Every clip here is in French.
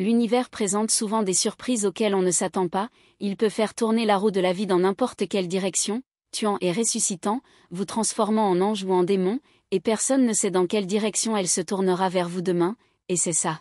L'univers présente souvent des surprises auxquelles on ne s'attend pas, il peut faire tourner la roue de la vie dans n'importe quelle direction, tuant et ressuscitant, vous transformant en ange ou en démon, et personne ne sait dans quelle direction elle se tournera vers vous demain, et c'est ça.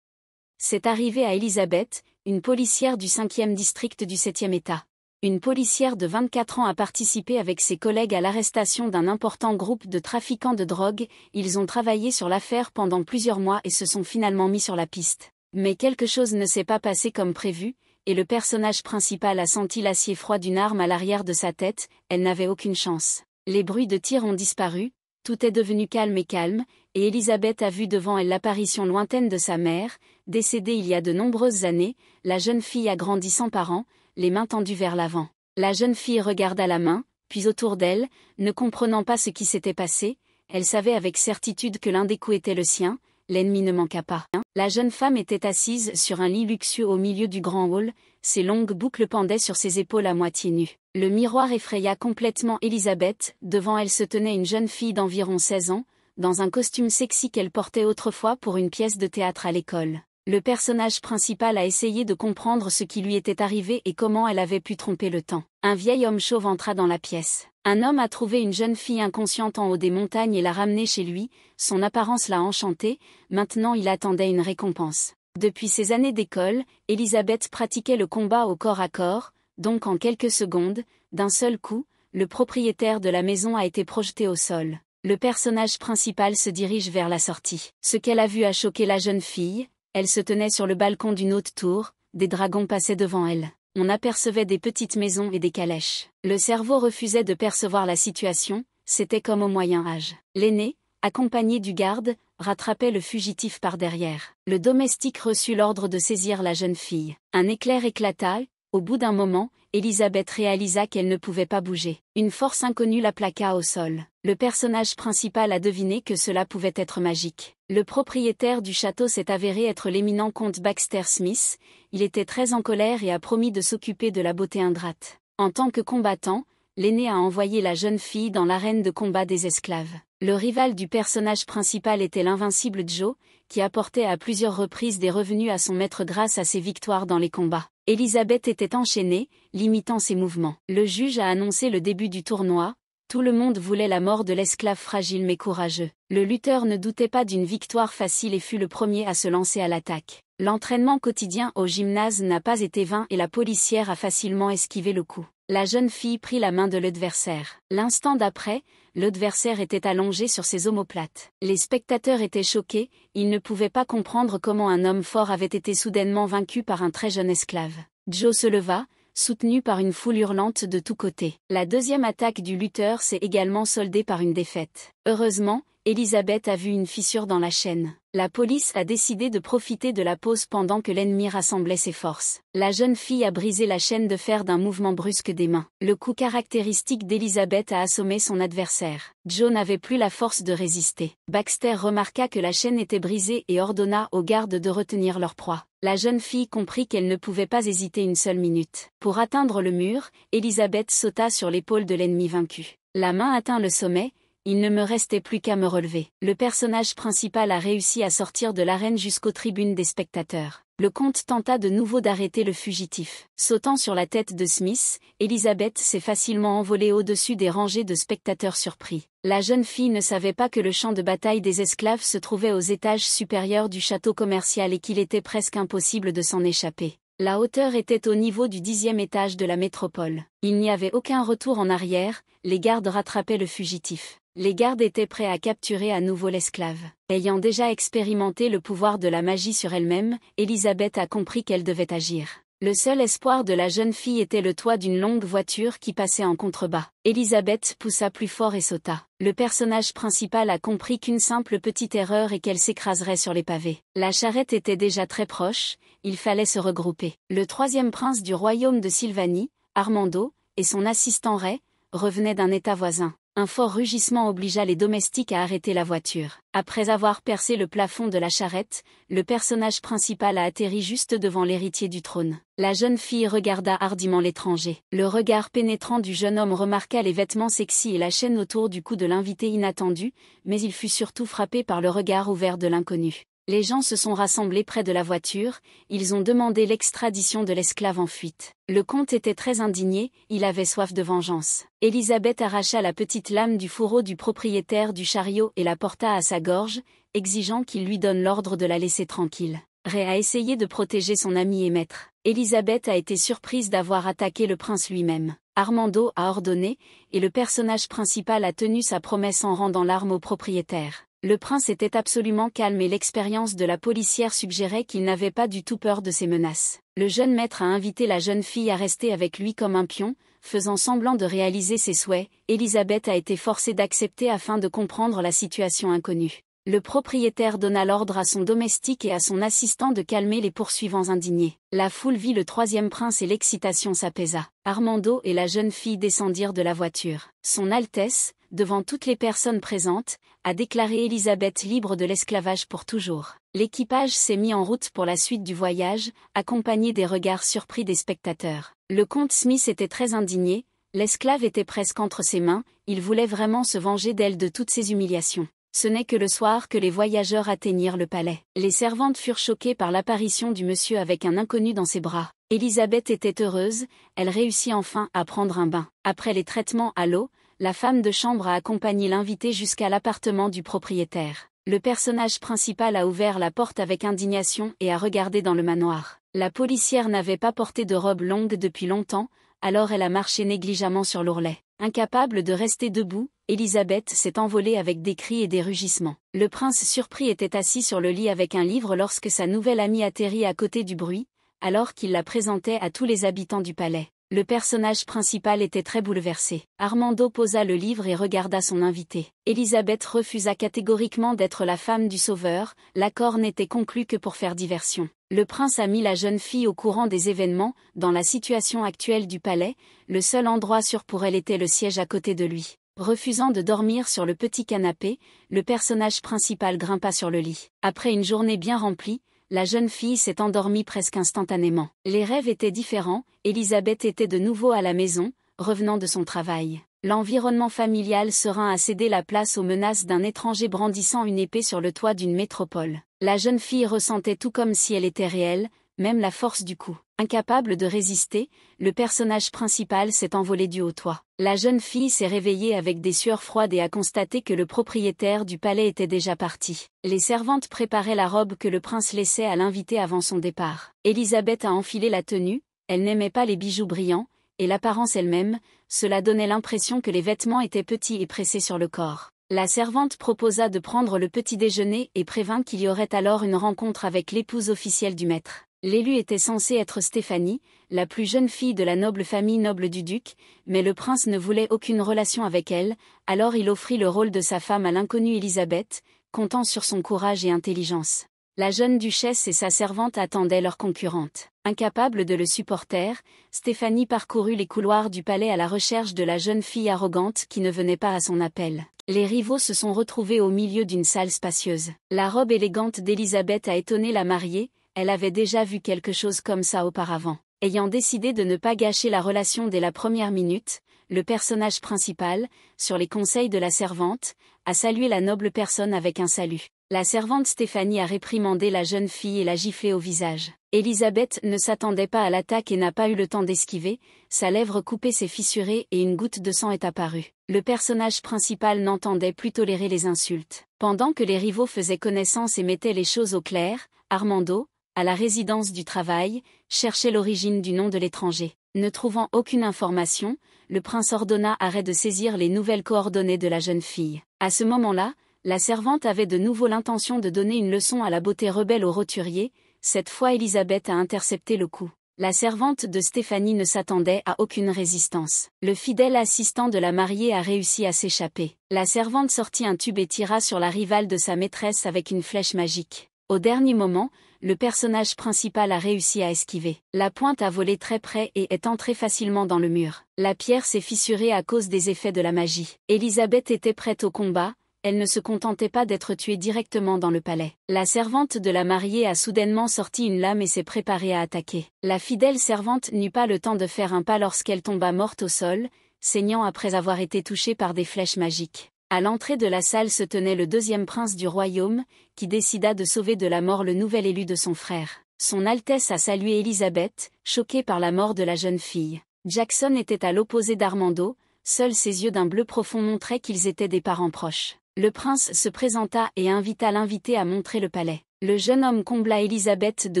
C'est arrivé à Elisabeth, une policière du 5e district du 7e État. Une policière de 24 ans a participé avec ses collègues à l'arrestation d'un important groupe de trafiquants de drogue, ils ont travaillé sur l'affaire pendant plusieurs mois et se sont finalement mis sur la piste. Mais quelque chose ne s'est pas passé comme prévu, et le personnage principal a senti l'acier froid d'une arme à l'arrière de sa tête, elle n'avait aucune chance. Les bruits de tir ont disparu, tout est devenu calme et calme, et Elisabeth a vu devant elle l'apparition lointaine de sa mère, décédée il y a de nombreuses années, la jeune fille grandi sans parents, les mains tendues vers l'avant. La jeune fille regarda la main, puis autour d'elle, ne comprenant pas ce qui s'était passé, elle savait avec certitude que l'un des coups était le sien, l'ennemi ne manqua pas. Hein. La jeune femme était assise sur un lit luxueux au milieu du grand hall, ses longues boucles pendaient sur ses épaules à moitié nues. Le miroir effraya complètement Elisabeth, devant elle se tenait une jeune fille d'environ 16 ans, dans un costume sexy qu'elle portait autrefois pour une pièce de théâtre à l'école le personnage principal a essayé de comprendre ce qui lui était arrivé et comment elle avait pu tromper le temps. Un vieil homme chauve entra dans la pièce. Un homme a trouvé une jeune fille inconsciente en haut des montagnes et l'a ramenée chez lui, son apparence l'a enchantée, maintenant il attendait une récompense. Depuis ses années d'école, Elisabeth pratiquait le combat au corps à corps, donc en quelques secondes, d'un seul coup, le propriétaire de la maison a été projeté au sol. Le personnage principal se dirige vers la sortie. Ce qu'elle a vu a choqué la jeune fille, elle se tenait sur le balcon d'une haute tour, des dragons passaient devant elle. On apercevait des petites maisons et des calèches. Le cerveau refusait de percevoir la situation, c'était comme au Moyen Âge. L'aîné, accompagné du garde, rattrapait le fugitif par derrière. Le domestique reçut l'ordre de saisir la jeune fille. Un éclair éclata, au bout d'un moment, Elisabeth réalisa qu'elle ne pouvait pas bouger. Une force inconnue la plaqua au sol. Le personnage principal a deviné que cela pouvait être magique. Le propriétaire du château s'est avéré être l'éminent comte Baxter Smith, il était très en colère et a promis de s'occuper de la beauté indrate. En tant que combattant, l'aîné a envoyé la jeune fille dans l'arène de combat des esclaves. Le rival du personnage principal était l'invincible Joe, qui apportait à plusieurs reprises des revenus à son maître grâce à ses victoires dans les combats. Elisabeth était enchaînée, limitant ses mouvements. Le juge a annoncé le début du tournoi, tout le monde voulait la mort de l'esclave fragile mais courageux. Le lutteur ne doutait pas d'une victoire facile et fut le premier à se lancer à l'attaque. L'entraînement quotidien au gymnase n'a pas été vain et la policière a facilement esquivé le coup. La jeune fille prit la main de l'adversaire. L'instant d'après, l'adversaire était allongé sur ses omoplates. Les spectateurs étaient choqués, ils ne pouvaient pas comprendre comment un homme fort avait été soudainement vaincu par un très jeune esclave. Joe se leva, soutenu par une foule hurlante de tous côtés. La deuxième attaque du lutteur s'est également soldée par une défaite. Heureusement, Elisabeth a vu une fissure dans la chaîne. La police a décidé de profiter de la pause pendant que l'ennemi rassemblait ses forces. La jeune fille a brisé la chaîne de fer d'un mouvement brusque des mains. Le coup caractéristique d'Elisabeth a assommé son adversaire. Joe n'avait plus la force de résister. Baxter remarqua que la chaîne était brisée et ordonna aux gardes de retenir leur proie. La jeune fille comprit qu'elle ne pouvait pas hésiter une seule minute. Pour atteindre le mur, Elisabeth sauta sur l'épaule de l'ennemi vaincu. La main atteint le sommet, il ne me restait plus qu'à me relever. Le personnage principal a réussi à sortir de l'arène jusqu'aux tribunes des spectateurs. Le comte tenta de nouveau d'arrêter le fugitif. Sautant sur la tête de Smith, Elisabeth s'est facilement envolée au-dessus des rangées de spectateurs surpris. La jeune fille ne savait pas que le champ de bataille des esclaves se trouvait aux étages supérieurs du château commercial et qu'il était presque impossible de s'en échapper. La hauteur était au niveau du dixième étage de la métropole. Il n'y avait aucun retour en arrière, les gardes rattrapaient le fugitif les gardes étaient prêts à capturer à nouveau l'esclave. Ayant déjà expérimenté le pouvoir de la magie sur elle-même, Elisabeth a compris qu'elle devait agir. Le seul espoir de la jeune fille était le toit d'une longue voiture qui passait en contrebas. Elisabeth poussa plus fort et sauta. Le personnage principal a compris qu'une simple petite erreur et qu'elle s'écraserait sur les pavés. La charrette était déjà très proche, il fallait se regrouper. Le troisième prince du royaume de Sylvanie, Armando, et son assistant Ray, revenaient d'un état voisin un fort rugissement obligea les domestiques à arrêter la voiture. Après avoir percé le plafond de la charrette, le personnage principal a atterri juste devant l'héritier du trône. La jeune fille regarda hardiment l'étranger. Le regard pénétrant du jeune homme remarqua les vêtements sexy et la chaîne autour du cou de l'invité inattendu, mais il fut surtout frappé par le regard ouvert de l'inconnu les gens se sont rassemblés près de la voiture, ils ont demandé l'extradition de l'esclave en fuite. Le comte était très indigné, il avait soif de vengeance. Elisabeth arracha la petite lame du fourreau du propriétaire du chariot et la porta à sa gorge, exigeant qu'il lui donne l'ordre de la laisser tranquille. Ray a essayé de protéger son ami et maître. Élisabeth a été surprise d'avoir attaqué le prince lui-même. Armando a ordonné, et le personnage principal a tenu sa promesse en rendant l'arme au propriétaire. Le prince était absolument calme et l'expérience de la policière suggérait qu'il n'avait pas du tout peur de ces menaces. Le jeune maître a invité la jeune fille à rester avec lui comme un pion, faisant semblant de réaliser ses souhaits, Elisabeth a été forcée d'accepter afin de comprendre la situation inconnue. Le propriétaire donna l'ordre à son domestique et à son assistant de calmer les poursuivants indignés. La foule vit le troisième prince et l'excitation s'apaisa. Armando et la jeune fille descendirent de la voiture. Son Altesse, devant toutes les personnes présentes, a déclaré Élisabeth libre de l'esclavage pour toujours. L'équipage s'est mis en route pour la suite du voyage, accompagné des regards surpris des spectateurs. Le comte Smith était très indigné, l'esclave était presque entre ses mains, il voulait vraiment se venger d'elle de toutes ses humiliations. Ce n'est que le soir que les voyageurs atteignirent le palais. Les servantes furent choquées par l'apparition du monsieur avec un inconnu dans ses bras. Elisabeth était heureuse, elle réussit enfin à prendre un bain. Après les traitements à l'eau, la femme de chambre a accompagné l'invité jusqu'à l'appartement du propriétaire. Le personnage principal a ouvert la porte avec indignation et a regardé dans le manoir. La policière n'avait pas porté de robe longue depuis longtemps, alors elle a marché négligemment sur l'ourlet. Incapable de rester debout, Elisabeth s'est envolée avec des cris et des rugissements. Le prince surpris était assis sur le lit avec un livre lorsque sa nouvelle amie atterrit à côté du bruit, alors qu'il la présentait à tous les habitants du palais. Le personnage principal était très bouleversé. Armando posa le livre et regarda son invité. Elisabeth refusa catégoriquement d'être la femme du sauveur, l'accord n'était conclu que pour faire diversion. Le prince a mis la jeune fille au courant des événements, dans la situation actuelle du palais, le seul endroit sûr pour elle était le siège à côté de lui. Refusant de dormir sur le petit canapé, le personnage principal grimpa sur le lit. Après une journée bien remplie, la jeune fille s'est endormie presque instantanément. Les rêves étaient différents, Elisabeth était de nouveau à la maison, revenant de son travail. L'environnement familial serein a cédé la place aux menaces d'un étranger brandissant une épée sur le toit d'une métropole. La jeune fille ressentait tout comme si elle était réelle, même la force du coup. Incapable de résister, le personnage principal s'est envolé du haut toit. La jeune fille s'est réveillée avec des sueurs froides et a constaté que le propriétaire du palais était déjà parti. Les servantes préparaient la robe que le prince laissait à l'invité avant son départ. Elisabeth a enfilé la tenue, elle n'aimait pas les bijoux brillants, et l'apparence elle-même, cela donnait l'impression que les vêtements étaient petits et pressés sur le corps. La servante proposa de prendre le petit déjeuner et prévint qu'il y aurait alors une rencontre avec l'épouse officielle du maître. L'élu était censé être Stéphanie, la plus jeune fille de la noble famille noble du duc, mais le prince ne voulait aucune relation avec elle, alors il offrit le rôle de sa femme à l'inconnue Élisabeth, comptant sur son courage et intelligence. La jeune duchesse et sa servante attendaient leur concurrente. Incapable de le supporter, Stéphanie parcourut les couloirs du palais à la recherche de la jeune fille arrogante qui ne venait pas à son appel. Les rivaux se sont retrouvés au milieu d'une salle spacieuse. La robe élégante d'Élisabeth a étonné la mariée, elle avait déjà vu quelque chose comme ça auparavant. Ayant décidé de ne pas gâcher la relation dès la première minute, le personnage principal, sur les conseils de la servante, a salué la noble personne avec un salut. La servante Stéphanie a réprimandé la jeune fille et l'a giflé au visage. Elisabeth ne s'attendait pas à l'attaque et n'a pas eu le temps d'esquiver, sa lèvre coupée s'est fissurée et une goutte de sang est apparue. Le personnage principal n'entendait plus tolérer les insultes. Pendant que les rivaux faisaient connaissance et mettaient les choses au clair, Armando, à la résidence du travail, cherchait l'origine du nom de l'étranger. Ne trouvant aucune information, le prince ordonna arrêt de saisir les nouvelles coordonnées de la jeune fille. À ce moment-là, la servante avait de nouveau l'intention de donner une leçon à la beauté rebelle au roturier, cette fois Elisabeth a intercepté le coup. La servante de Stéphanie ne s'attendait à aucune résistance. Le fidèle assistant de la mariée a réussi à s'échapper. La servante sortit un tube et tira sur la rivale de sa maîtresse avec une flèche magique. Au dernier moment, le personnage principal a réussi à esquiver. La pointe a volé très près et est entrée facilement dans le mur. La pierre s'est fissurée à cause des effets de la magie. Elisabeth était prête au combat, elle ne se contentait pas d'être tuée directement dans le palais. La servante de la mariée a soudainement sorti une lame et s'est préparée à attaquer. La fidèle servante n'eut pas le temps de faire un pas lorsqu'elle tomba morte au sol, saignant après avoir été touchée par des flèches magiques. À l'entrée de la salle se tenait le deuxième prince du royaume, qui décida de sauver de la mort le nouvel élu de son frère. Son Altesse a salué Elisabeth, choquée par la mort de la jeune fille. Jackson était à l'opposé d'Armando, seuls ses yeux d'un bleu profond montraient qu'ils étaient des parents proches. Le prince se présenta et invita l'invité à montrer le palais. Le jeune homme combla Elisabeth de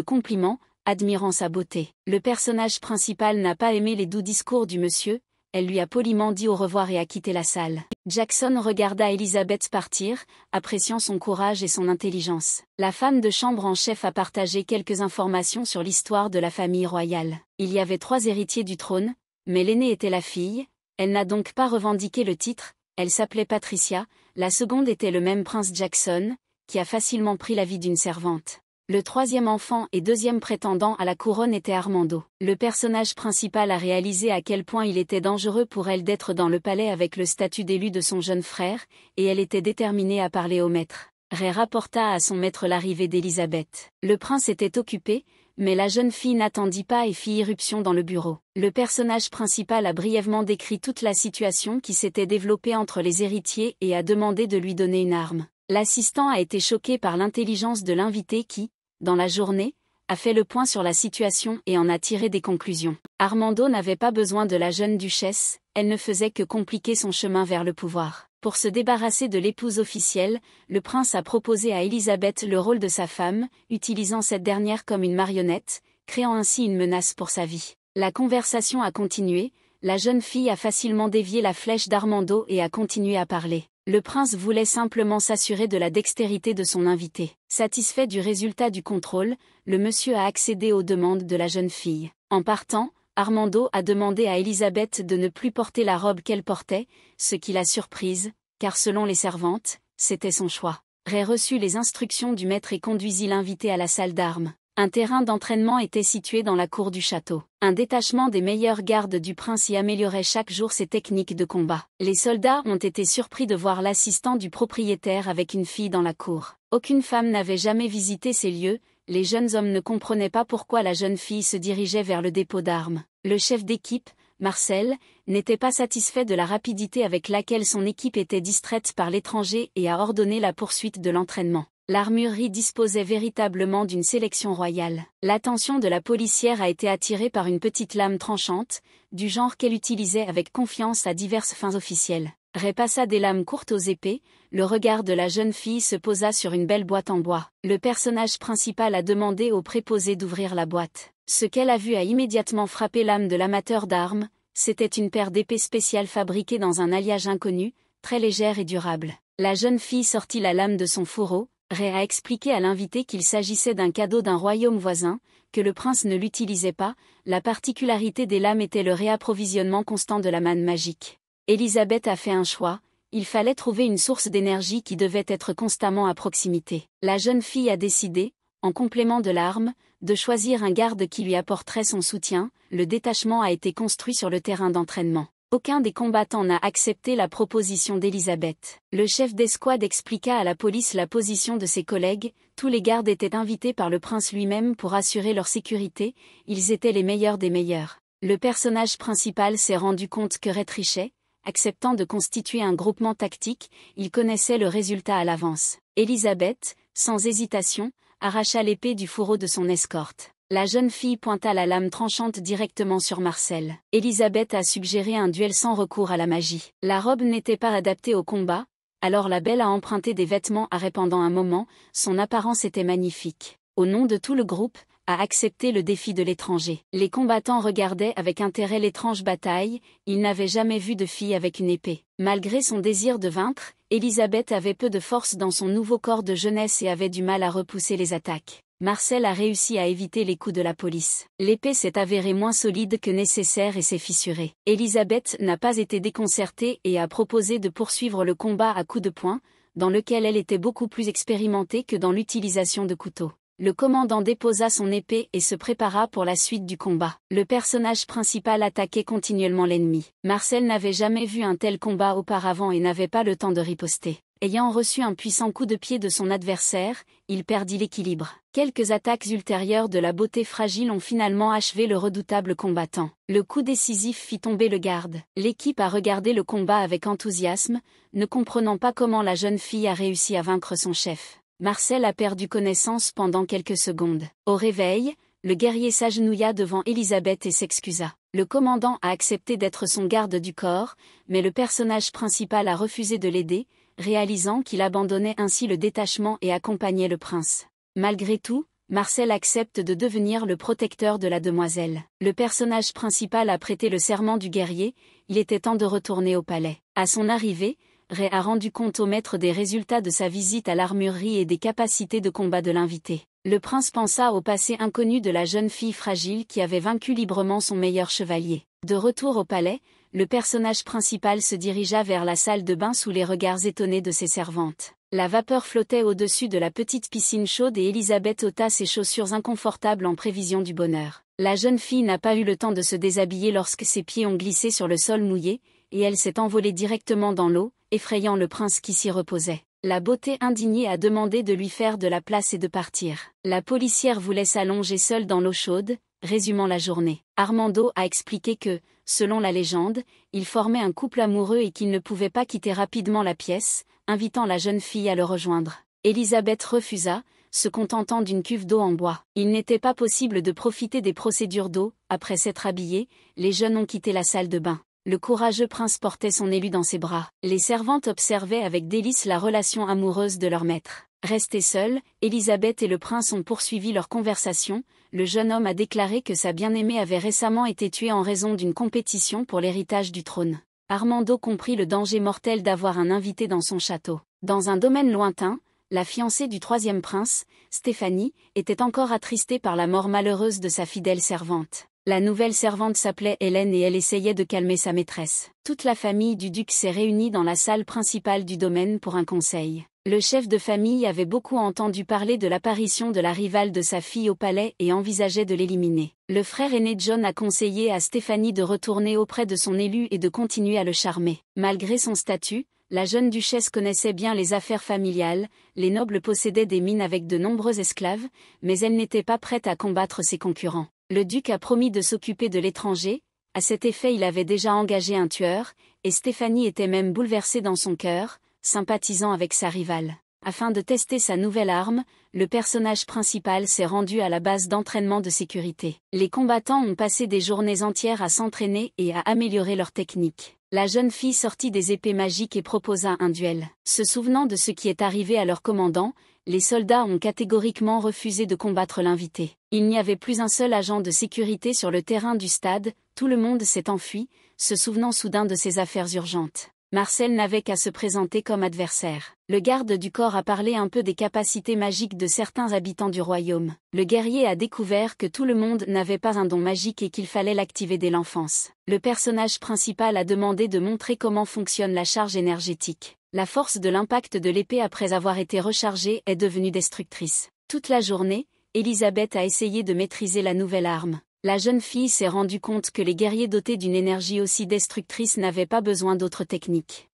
compliments, admirant sa beauté. Le personnage principal n'a pas aimé les doux discours du monsieur, elle lui a poliment dit au revoir et a quitté la salle. Jackson regarda Elizabeth partir, appréciant son courage et son intelligence. La femme de chambre en chef a partagé quelques informations sur l'histoire de la famille royale. Il y avait trois héritiers du trône, mais l'aînée était la fille, elle n'a donc pas revendiqué le titre, elle s'appelait Patricia, la seconde était le même prince Jackson, qui a facilement pris la vie d'une servante. Le troisième enfant et deuxième prétendant à la couronne était Armando. Le personnage principal a réalisé à quel point il était dangereux pour elle d'être dans le palais avec le statut d'élu de son jeune frère, et elle était déterminée à parler au maître. Ray rapporta à son maître l'arrivée d'Elisabeth. Le prince était occupé, mais la jeune fille n'attendit pas et fit irruption dans le bureau. Le personnage principal a brièvement décrit toute la situation qui s'était développée entre les héritiers et a demandé de lui donner une arme. L'assistant a été choqué par l'intelligence de l'invité qui, dans la journée, a fait le point sur la situation et en a tiré des conclusions. Armando n'avait pas besoin de la jeune duchesse, elle ne faisait que compliquer son chemin vers le pouvoir. Pour se débarrasser de l'épouse officielle, le prince a proposé à Elisabeth le rôle de sa femme, utilisant cette dernière comme une marionnette, créant ainsi une menace pour sa vie. La conversation a continué, la jeune fille a facilement dévié la flèche d'Armando et a continué à parler le prince voulait simplement s'assurer de la dextérité de son invité. Satisfait du résultat du contrôle, le monsieur a accédé aux demandes de la jeune fille. En partant, Armando a demandé à Elisabeth de ne plus porter la robe qu'elle portait, ce qui l'a surprise, car selon les servantes, c'était son choix. Ray reçut les instructions du maître et conduisit l'invité à la salle d'armes. Un terrain d'entraînement était situé dans la cour du château. Un détachement des meilleurs gardes du prince y améliorait chaque jour ses techniques de combat. Les soldats ont été surpris de voir l'assistant du propriétaire avec une fille dans la cour. Aucune femme n'avait jamais visité ces lieux, les jeunes hommes ne comprenaient pas pourquoi la jeune fille se dirigeait vers le dépôt d'armes. Le chef d'équipe, Marcel, n'était pas satisfait de la rapidité avec laquelle son équipe était distraite par l'étranger et a ordonné la poursuite de l'entraînement l'armurerie disposait véritablement d'une sélection royale. L'attention de la policière a été attirée par une petite lame tranchante, du genre qu'elle utilisait avec confiance à diverses fins officielles. Répassa des lames courtes aux épées, le regard de la jeune fille se posa sur une belle boîte en bois. Le personnage principal a demandé au préposé d'ouvrir la boîte. Ce qu'elle a vu a immédiatement frappé l'âme de l'amateur d'armes, c'était une paire d'épées spéciales fabriquées dans un alliage inconnu, très légère et durable. La jeune fille sortit la lame de son fourreau, Ray a expliqué à l'invité qu'il s'agissait d'un cadeau d'un royaume voisin, que le prince ne l'utilisait pas, la particularité des lames était le réapprovisionnement constant de la manne magique. Elisabeth a fait un choix, il fallait trouver une source d'énergie qui devait être constamment à proximité. La jeune fille a décidé, en complément de l'arme, de choisir un garde qui lui apporterait son soutien, le détachement a été construit sur le terrain d'entraînement. Aucun des combattants n'a accepté la proposition d'Elisabeth. Le chef d'escouade expliqua à la police la position de ses collègues, tous les gardes étaient invités par le prince lui-même pour assurer leur sécurité, ils étaient les meilleurs des meilleurs. Le personnage principal s'est rendu compte que Rétrichet, acceptant de constituer un groupement tactique, il connaissait le résultat à l'avance. Elisabeth, sans hésitation, arracha l'épée du fourreau de son escorte. La jeune fille pointa la lame tranchante directement sur Marcel. Elisabeth a suggéré un duel sans recours à la magie. La robe n'était pas adaptée au combat, alors la belle a emprunté des vêtements à répandant un moment, son apparence était magnifique. Au nom de tout le groupe, a accepté le défi de l'étranger. Les combattants regardaient avec intérêt l'étrange bataille, ils n'avaient jamais vu de fille avec une épée. Malgré son désir de vaincre, Elisabeth avait peu de force dans son nouveau corps de jeunesse et avait du mal à repousser les attaques. Marcel a réussi à éviter les coups de la police. L'épée s'est avérée moins solide que nécessaire et s'est fissurée. Elisabeth n'a pas été déconcertée et a proposé de poursuivre le combat à coups de poing, dans lequel elle était beaucoup plus expérimentée que dans l'utilisation de couteaux. Le commandant déposa son épée et se prépara pour la suite du combat. Le personnage principal attaquait continuellement l'ennemi. Marcel n'avait jamais vu un tel combat auparavant et n'avait pas le temps de riposter. Ayant reçu un puissant coup de pied de son adversaire, il perdit l'équilibre. Quelques attaques ultérieures de la beauté fragile ont finalement achevé le redoutable combattant. Le coup décisif fit tomber le garde. L'équipe a regardé le combat avec enthousiasme, ne comprenant pas comment la jeune fille a réussi à vaincre son chef. Marcel a perdu connaissance pendant quelques secondes. Au réveil, le guerrier s'agenouilla devant Elisabeth et s'excusa. Le commandant a accepté d'être son garde du corps, mais le personnage principal a refusé de l'aider, réalisant qu'il abandonnait ainsi le détachement et accompagnait le prince. Malgré tout, Marcel accepte de devenir le protecteur de la demoiselle. Le personnage principal a prêté le serment du guerrier, il était temps de retourner au palais. À son arrivée, Ray a rendu compte au maître des résultats de sa visite à l'armurerie et des capacités de combat de l'invité. Le prince pensa au passé inconnu de la jeune fille fragile qui avait vaincu librement son meilleur chevalier. De retour au palais, le personnage principal se dirigea vers la salle de bain sous les regards étonnés de ses servantes. La vapeur flottait au-dessus de la petite piscine chaude et Elisabeth ôta ses chaussures inconfortables en prévision du bonheur. La jeune fille n'a pas eu le temps de se déshabiller lorsque ses pieds ont glissé sur le sol mouillé, et elle s'est envolée directement dans l'eau, effrayant le prince qui s'y reposait. La beauté indignée a demandé de lui faire de la place et de partir. La policière voulait s'allonger seule dans l'eau chaude, Résumant la journée, Armando a expliqué que, selon la légende, il formait un couple amoureux et qu'il ne pouvait pas quitter rapidement la pièce, invitant la jeune fille à le rejoindre. Elisabeth refusa, se contentant d'une cuve d'eau en bois. Il n'était pas possible de profiter des procédures d'eau, après s'être habillé, les jeunes ont quitté la salle de bain. Le courageux prince portait son élu dans ses bras. Les servantes observaient avec délice la relation amoureuse de leur maître. Restés seuls, Elisabeth et le prince ont poursuivi leur conversation, le jeune homme a déclaré que sa bien-aimée avait récemment été tuée en raison d'une compétition pour l'héritage du trône. Armando comprit le danger mortel d'avoir un invité dans son château. Dans un domaine lointain, la fiancée du troisième prince, Stéphanie, était encore attristée par la mort malheureuse de sa fidèle servante. La nouvelle servante s'appelait Hélène et elle essayait de calmer sa maîtresse. Toute la famille du duc s'est réunie dans la salle principale du domaine pour un conseil. Le chef de famille avait beaucoup entendu parler de l'apparition de la rivale de sa fille au palais et envisageait de l'éliminer. Le frère aîné John a conseillé à Stéphanie de retourner auprès de son élu et de continuer à le charmer. Malgré son statut, la jeune duchesse connaissait bien les affaires familiales, les nobles possédaient des mines avec de nombreux esclaves, mais elle n'était pas prête à combattre ses concurrents. Le duc a promis de s'occuper de l'étranger, à cet effet il avait déjà engagé un tueur, et Stéphanie était même bouleversée dans son cœur, sympathisant avec sa rivale. Afin de tester sa nouvelle arme, le personnage principal s'est rendu à la base d'entraînement de sécurité. Les combattants ont passé des journées entières à s'entraîner et à améliorer leur technique. La jeune fille sortit des épées magiques et proposa un duel. Se souvenant de ce qui est arrivé à leur commandant, les soldats ont catégoriquement refusé de combattre l'invité. Il n'y avait plus un seul agent de sécurité sur le terrain du stade, tout le monde s'est enfui, se souvenant soudain de ses affaires urgentes. Marcel n'avait qu'à se présenter comme adversaire. Le garde du corps a parlé un peu des capacités magiques de certains habitants du royaume. Le guerrier a découvert que tout le monde n'avait pas un don magique et qu'il fallait l'activer dès l'enfance. Le personnage principal a demandé de montrer comment fonctionne la charge énergétique. La force de l'impact de l'épée après avoir été rechargée est devenue destructrice. Toute la journée, Elisabeth a essayé de maîtriser la nouvelle arme. La jeune fille s'est rendue compte que les guerriers dotés d'une énergie aussi destructrice n'avaient pas besoin d'autres techniques.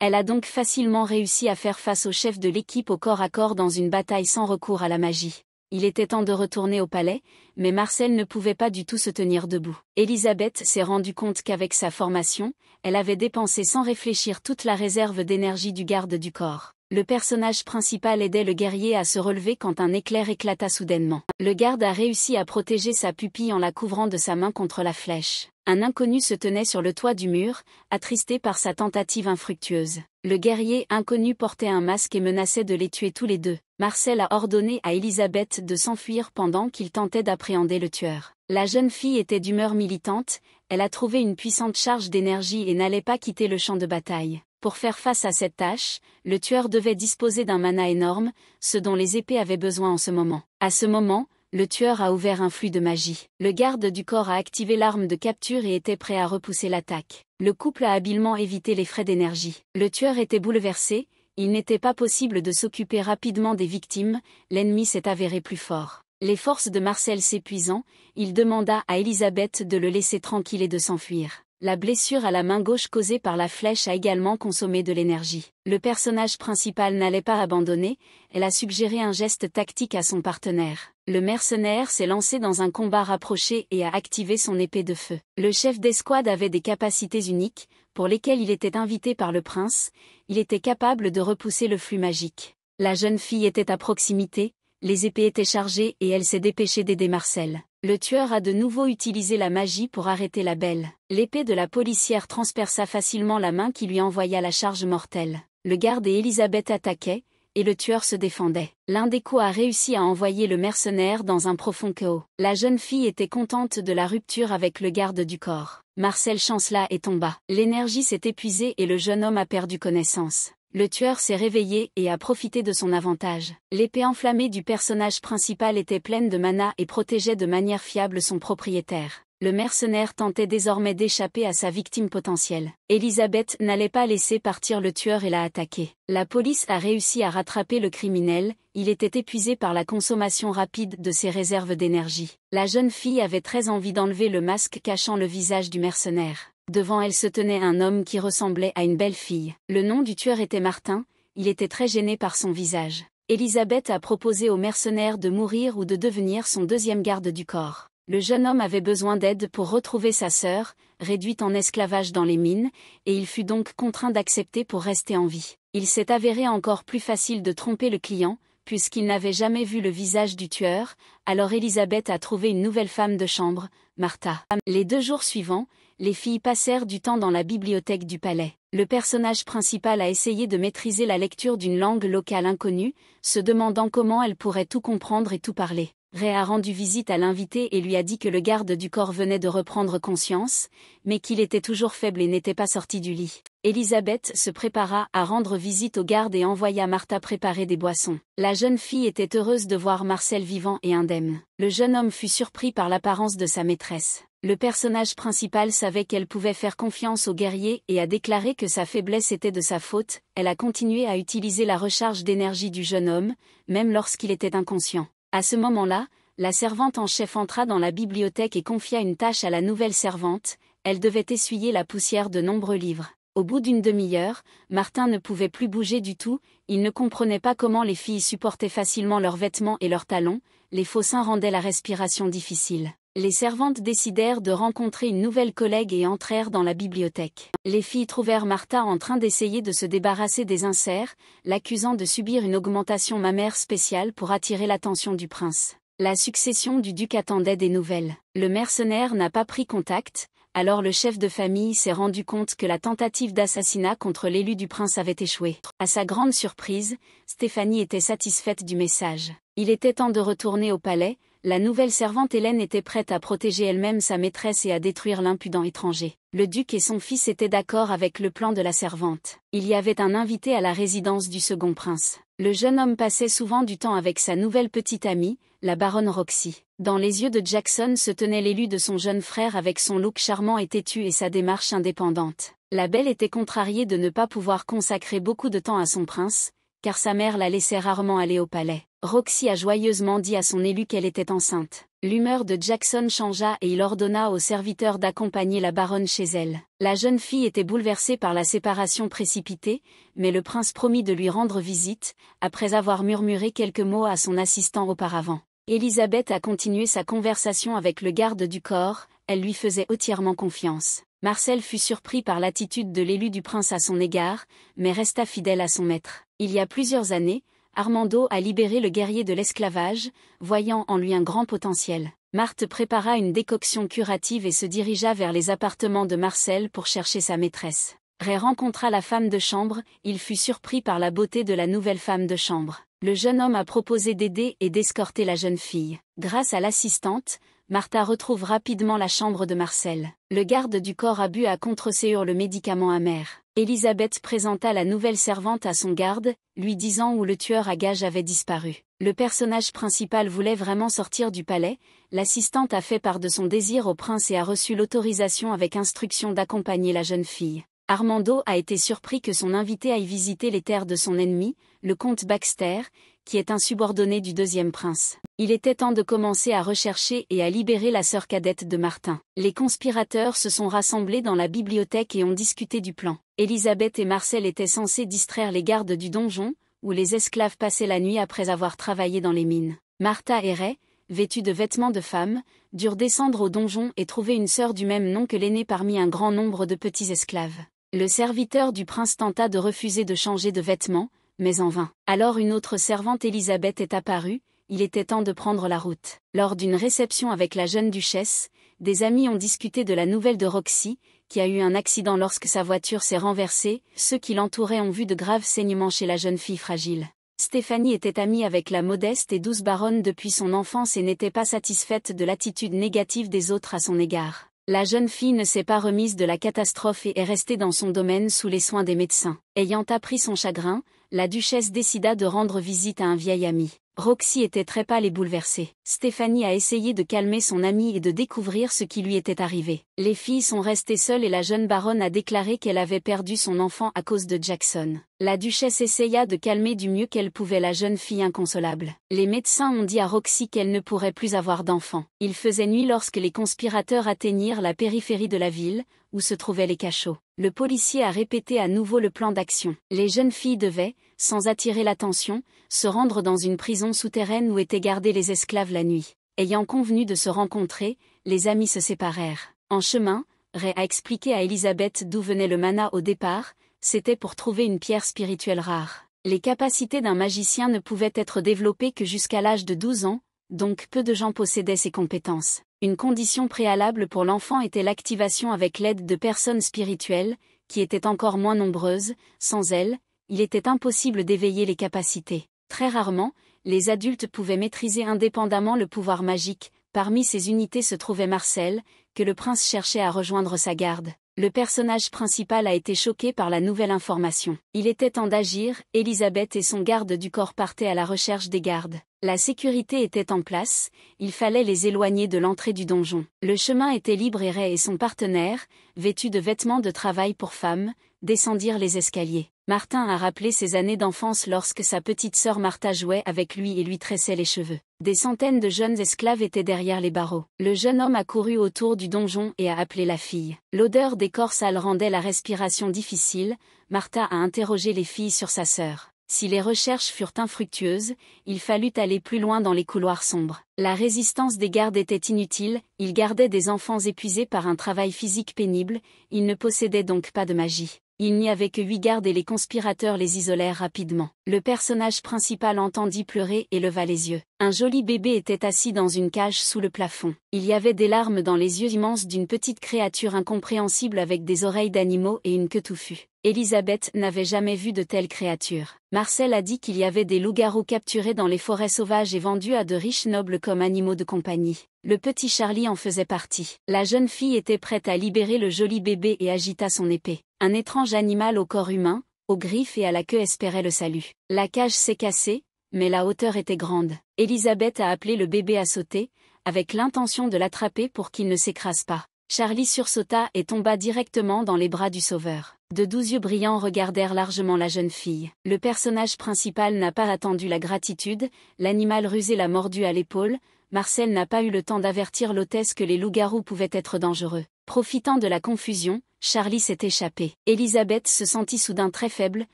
Elle a donc facilement réussi à faire face au chef de l'équipe au corps à corps dans une bataille sans recours à la magie. Il était temps de retourner au palais, mais Marcel ne pouvait pas du tout se tenir debout. Elisabeth s'est rendue compte qu'avec sa formation, elle avait dépensé sans réfléchir toute la réserve d'énergie du garde du corps. Le personnage principal aidait le guerrier à se relever quand un éclair éclata soudainement. Le garde a réussi à protéger sa pupille en la couvrant de sa main contre la flèche. Un inconnu se tenait sur le toit du mur, attristé par sa tentative infructueuse. Le guerrier inconnu portait un masque et menaçait de les tuer tous les deux. Marcel a ordonné à Elisabeth de s'enfuir pendant qu'il tentait d'appréhender le tueur. La jeune fille était d'humeur militante, elle a trouvé une puissante charge d'énergie et n'allait pas quitter le champ de bataille. Pour faire face à cette tâche, le tueur devait disposer d'un mana énorme, ce dont les épées avaient besoin en ce moment. À ce moment, le tueur a ouvert un flux de magie. Le garde du corps a activé l'arme de capture et était prêt à repousser l'attaque. Le couple a habilement évité les frais d'énergie. Le tueur était bouleversé, il n'était pas possible de s'occuper rapidement des victimes, l'ennemi s'est avéré plus fort. Les forces de Marcel s'épuisant, il demanda à Elisabeth de le laisser tranquille et de s'enfuir. La blessure à la main gauche causée par la flèche a également consommé de l'énergie. Le personnage principal n'allait pas abandonner, elle a suggéré un geste tactique à son partenaire. Le mercenaire s'est lancé dans un combat rapproché et a activé son épée de feu. Le chef d'escouade avait des capacités uniques, pour lesquelles il était invité par le prince, il était capable de repousser le flux magique. La jeune fille était à proximité, les épées étaient chargées et elle s'est dépêchée d'aider Marcel. Le tueur a de nouveau utilisé la magie pour arrêter la belle. L'épée de la policière transperça facilement la main qui lui envoya la charge mortelle. Le garde et Elisabeth attaquaient, et le tueur se défendait. L'un des coups a réussi à envoyer le mercenaire dans un profond chaos. La jeune fille était contente de la rupture avec le garde du corps. Marcel chancela et tomba. L'énergie s'est épuisée et le jeune homme a perdu connaissance. Le tueur s'est réveillé et a profité de son avantage. L'épée enflammée du personnage principal était pleine de mana et protégeait de manière fiable son propriétaire. Le mercenaire tentait désormais d'échapper à sa victime potentielle. Elisabeth n'allait pas laisser partir le tueur et l'a attaqué. La police a réussi à rattraper le criminel, il était épuisé par la consommation rapide de ses réserves d'énergie. La jeune fille avait très envie d'enlever le masque cachant le visage du mercenaire. Devant elle se tenait un homme qui ressemblait à une belle fille. Le nom du tueur était Martin, il était très gêné par son visage. Elisabeth a proposé au mercenaire de mourir ou de devenir son deuxième garde du corps. Le jeune homme avait besoin d'aide pour retrouver sa sœur, réduite en esclavage dans les mines, et il fut donc contraint d'accepter pour rester en vie. Il s'est avéré encore plus facile de tromper le client, puisqu'il n'avait jamais vu le visage du tueur, alors Elisabeth a trouvé une nouvelle femme de chambre, Martha. Les deux jours suivants, les filles passèrent du temps dans la bibliothèque du palais. Le personnage principal a essayé de maîtriser la lecture d'une langue locale inconnue, se demandant comment elle pourrait tout comprendre et tout parler. Ray a rendu visite à l'invité et lui a dit que le garde du corps venait de reprendre conscience, mais qu'il était toujours faible et n'était pas sorti du lit. Elisabeth se prépara à rendre visite au garde et envoya Martha préparer des boissons. La jeune fille était heureuse de voir Marcel vivant et indemne. Le jeune homme fut surpris par l'apparence de sa maîtresse. Le personnage principal savait qu'elle pouvait faire confiance au guerrier et a déclaré que sa faiblesse était de sa faute, elle a continué à utiliser la recharge d'énergie du jeune homme, même lorsqu'il était inconscient. À ce moment-là, la servante en chef entra dans la bibliothèque et confia une tâche à la nouvelle servante, elle devait essuyer la poussière de nombreux livres. Au bout d'une demi-heure, Martin ne pouvait plus bouger du tout, il ne comprenait pas comment les filles supportaient facilement leurs vêtements et leurs talons, les faux seins rendaient la respiration difficile les servantes décidèrent de rencontrer une nouvelle collègue et entrèrent dans la bibliothèque. Les filles trouvèrent Martha en train d'essayer de se débarrasser des inserts, l'accusant de subir une augmentation mammaire spéciale pour attirer l'attention du prince. La succession du duc attendait des nouvelles. Le mercenaire n'a pas pris contact, alors le chef de famille s'est rendu compte que la tentative d'assassinat contre l'élu du prince avait échoué. À sa grande surprise, Stéphanie était satisfaite du message. Il était temps de retourner au palais, la nouvelle servante Hélène était prête à protéger elle-même sa maîtresse et à détruire l'impudent étranger. Le duc et son fils étaient d'accord avec le plan de la servante. Il y avait un invité à la résidence du second prince. Le jeune homme passait souvent du temps avec sa nouvelle petite amie, la baronne Roxy. Dans les yeux de Jackson se tenait l'élu de son jeune frère avec son look charmant et têtu et sa démarche indépendante. La belle était contrariée de ne pas pouvoir consacrer beaucoup de temps à son prince, car sa mère la laissait rarement aller au palais. Roxy a joyeusement dit à son élu qu'elle était enceinte. L'humeur de Jackson changea et il ordonna au serviteurs d'accompagner la baronne chez elle. La jeune fille était bouleversée par la séparation précipitée, mais le prince promit de lui rendre visite, après avoir murmuré quelques mots à son assistant auparavant. Elisabeth a continué sa conversation avec le garde du corps, elle lui faisait entièrement confiance. Marcel fut surpris par l'attitude de l'élu du prince à son égard, mais resta fidèle à son maître. Il y a plusieurs années, Armando a libéré le guerrier de l'esclavage, voyant en lui un grand potentiel. Marthe prépara une décoction curative et se dirigea vers les appartements de Marcel pour chercher sa maîtresse. Ray rencontra la femme de chambre, il fut surpris par la beauté de la nouvelle femme de chambre. Le jeune homme a proposé d'aider et d'escorter la jeune fille. Grâce à l'assistante, Martha retrouve rapidement la chambre de Marcel. Le garde du corps a bu à contre-séur le médicament amer. Elisabeth présenta la nouvelle servante à son garde, lui disant où le tueur à gages avait disparu. Le personnage principal voulait vraiment sortir du palais, l'assistante a fait part de son désir au prince et a reçu l'autorisation avec instruction d'accompagner la jeune fille. Armando a été surpris que son invité aille visiter les terres de son ennemi, le comte Baxter, qui est un subordonné du deuxième prince. Il était temps de commencer à rechercher et à libérer la sœur cadette de Martin. Les conspirateurs se sont rassemblés dans la bibliothèque et ont discuté du plan. Elisabeth et Marcel étaient censés distraire les gardes du donjon, où les esclaves passaient la nuit après avoir travaillé dans les mines. Martha et Ray, de vêtements de femme, durent descendre au donjon et trouver une sœur du même nom que l'aînée parmi un grand nombre de petits esclaves. Le serviteur du prince tenta de refuser de changer de vêtements, mais en vain. Alors une autre servante Elisabeth est apparue, il était temps de prendre la route. Lors d'une réception avec la jeune duchesse, des amis ont discuté de la nouvelle de Roxy, qui a eu un accident lorsque sa voiture s'est renversée, ceux qui l'entouraient ont vu de graves saignements chez la jeune fille fragile. Stéphanie était amie avec la modeste et douce baronne depuis son enfance et n'était pas satisfaite de l'attitude négative des autres à son égard. La jeune fille ne s'est pas remise de la catastrophe et est restée dans son domaine sous les soins des médecins. Ayant appris son chagrin, la duchesse décida de rendre visite à un vieil ami. Roxy était très pâle et bouleversée. Stéphanie a essayé de calmer son ami et de découvrir ce qui lui était arrivé. Les filles sont restées seules et la jeune baronne a déclaré qu'elle avait perdu son enfant à cause de Jackson. La duchesse essaya de calmer du mieux qu'elle pouvait la jeune fille inconsolable. Les médecins ont dit à Roxy qu'elle ne pourrait plus avoir d'enfant. Il faisait nuit lorsque les conspirateurs atteignirent la périphérie de la ville, où se trouvaient les cachots. Le policier a répété à nouveau le plan d'action. Les jeunes filles devaient, sans attirer l'attention, se rendre dans une prison souterraine où étaient gardés les esclaves la nuit. Ayant convenu de se rencontrer, les amis se séparèrent. En chemin, Ray a expliqué à Elisabeth d'où venait le mana au départ, c'était pour trouver une pierre spirituelle rare. Les capacités d'un magicien ne pouvaient être développées que jusqu'à l'âge de 12 ans, donc peu de gens possédaient ces compétences. Une condition préalable pour l'enfant était l'activation avec l'aide de personnes spirituelles, qui étaient encore moins nombreuses, sans elles, il était impossible d'éveiller les capacités. Très rarement, les adultes pouvaient maîtriser indépendamment le pouvoir magique, parmi ces unités se trouvait Marcel, que le prince cherchait à rejoindre sa garde le personnage principal a été choqué par la nouvelle information. Il était temps d'agir, Elisabeth et son garde du corps partaient à la recherche des gardes. La sécurité était en place, il fallait les éloigner de l'entrée du donjon. Le chemin était libre et Ray et son partenaire, vêtus de vêtements de travail pour femmes, descendirent les escaliers. Martin a rappelé ses années d'enfance lorsque sa petite sœur Martha jouait avec lui et lui tressait les cheveux. Des centaines de jeunes esclaves étaient derrière les barreaux. Le jeune homme a couru autour du donjon et a appelé la fille. L'odeur des corsales rendait la respiration difficile, Martha a interrogé les filles sur sa sœur. Si les recherches furent infructueuses, il fallut aller plus loin dans les couloirs sombres. La résistance des gardes était inutile, ils gardaient des enfants épuisés par un travail physique pénible, ils ne possédaient donc pas de magie. Il n'y avait que huit gardes et les conspirateurs les isolèrent rapidement. Le personnage principal entendit pleurer et leva les yeux. Un joli bébé était assis dans une cage sous le plafond. Il y avait des larmes dans les yeux immenses d'une petite créature incompréhensible avec des oreilles d'animaux et une queue touffue. Elisabeth n'avait jamais vu de telles créatures. Marcel a dit qu'il y avait des loups-garous capturés dans les forêts sauvages et vendus à de riches nobles comme animaux de compagnie. Le petit Charlie en faisait partie. La jeune fille était prête à libérer le joli bébé et agita son épée. Un étrange animal au corps humain, aux griffes et à la queue espérait le salut. La cage s'est cassée, mais la hauteur était grande. Elisabeth a appelé le bébé à sauter, avec l'intention de l'attraper pour qu'il ne s'écrase pas. Charlie sursauta et tomba directement dans les bras du sauveur. De doux yeux brillants regardèrent largement la jeune fille. Le personnage principal n'a pas attendu la gratitude, l'animal rusé l'a mordu à l'épaule, Marcel n'a pas eu le temps d'avertir l'hôtesse que les loups-garous pouvaient être dangereux. Profitant de la confusion, Charlie s'est échappé. Elisabeth se sentit soudain très faible,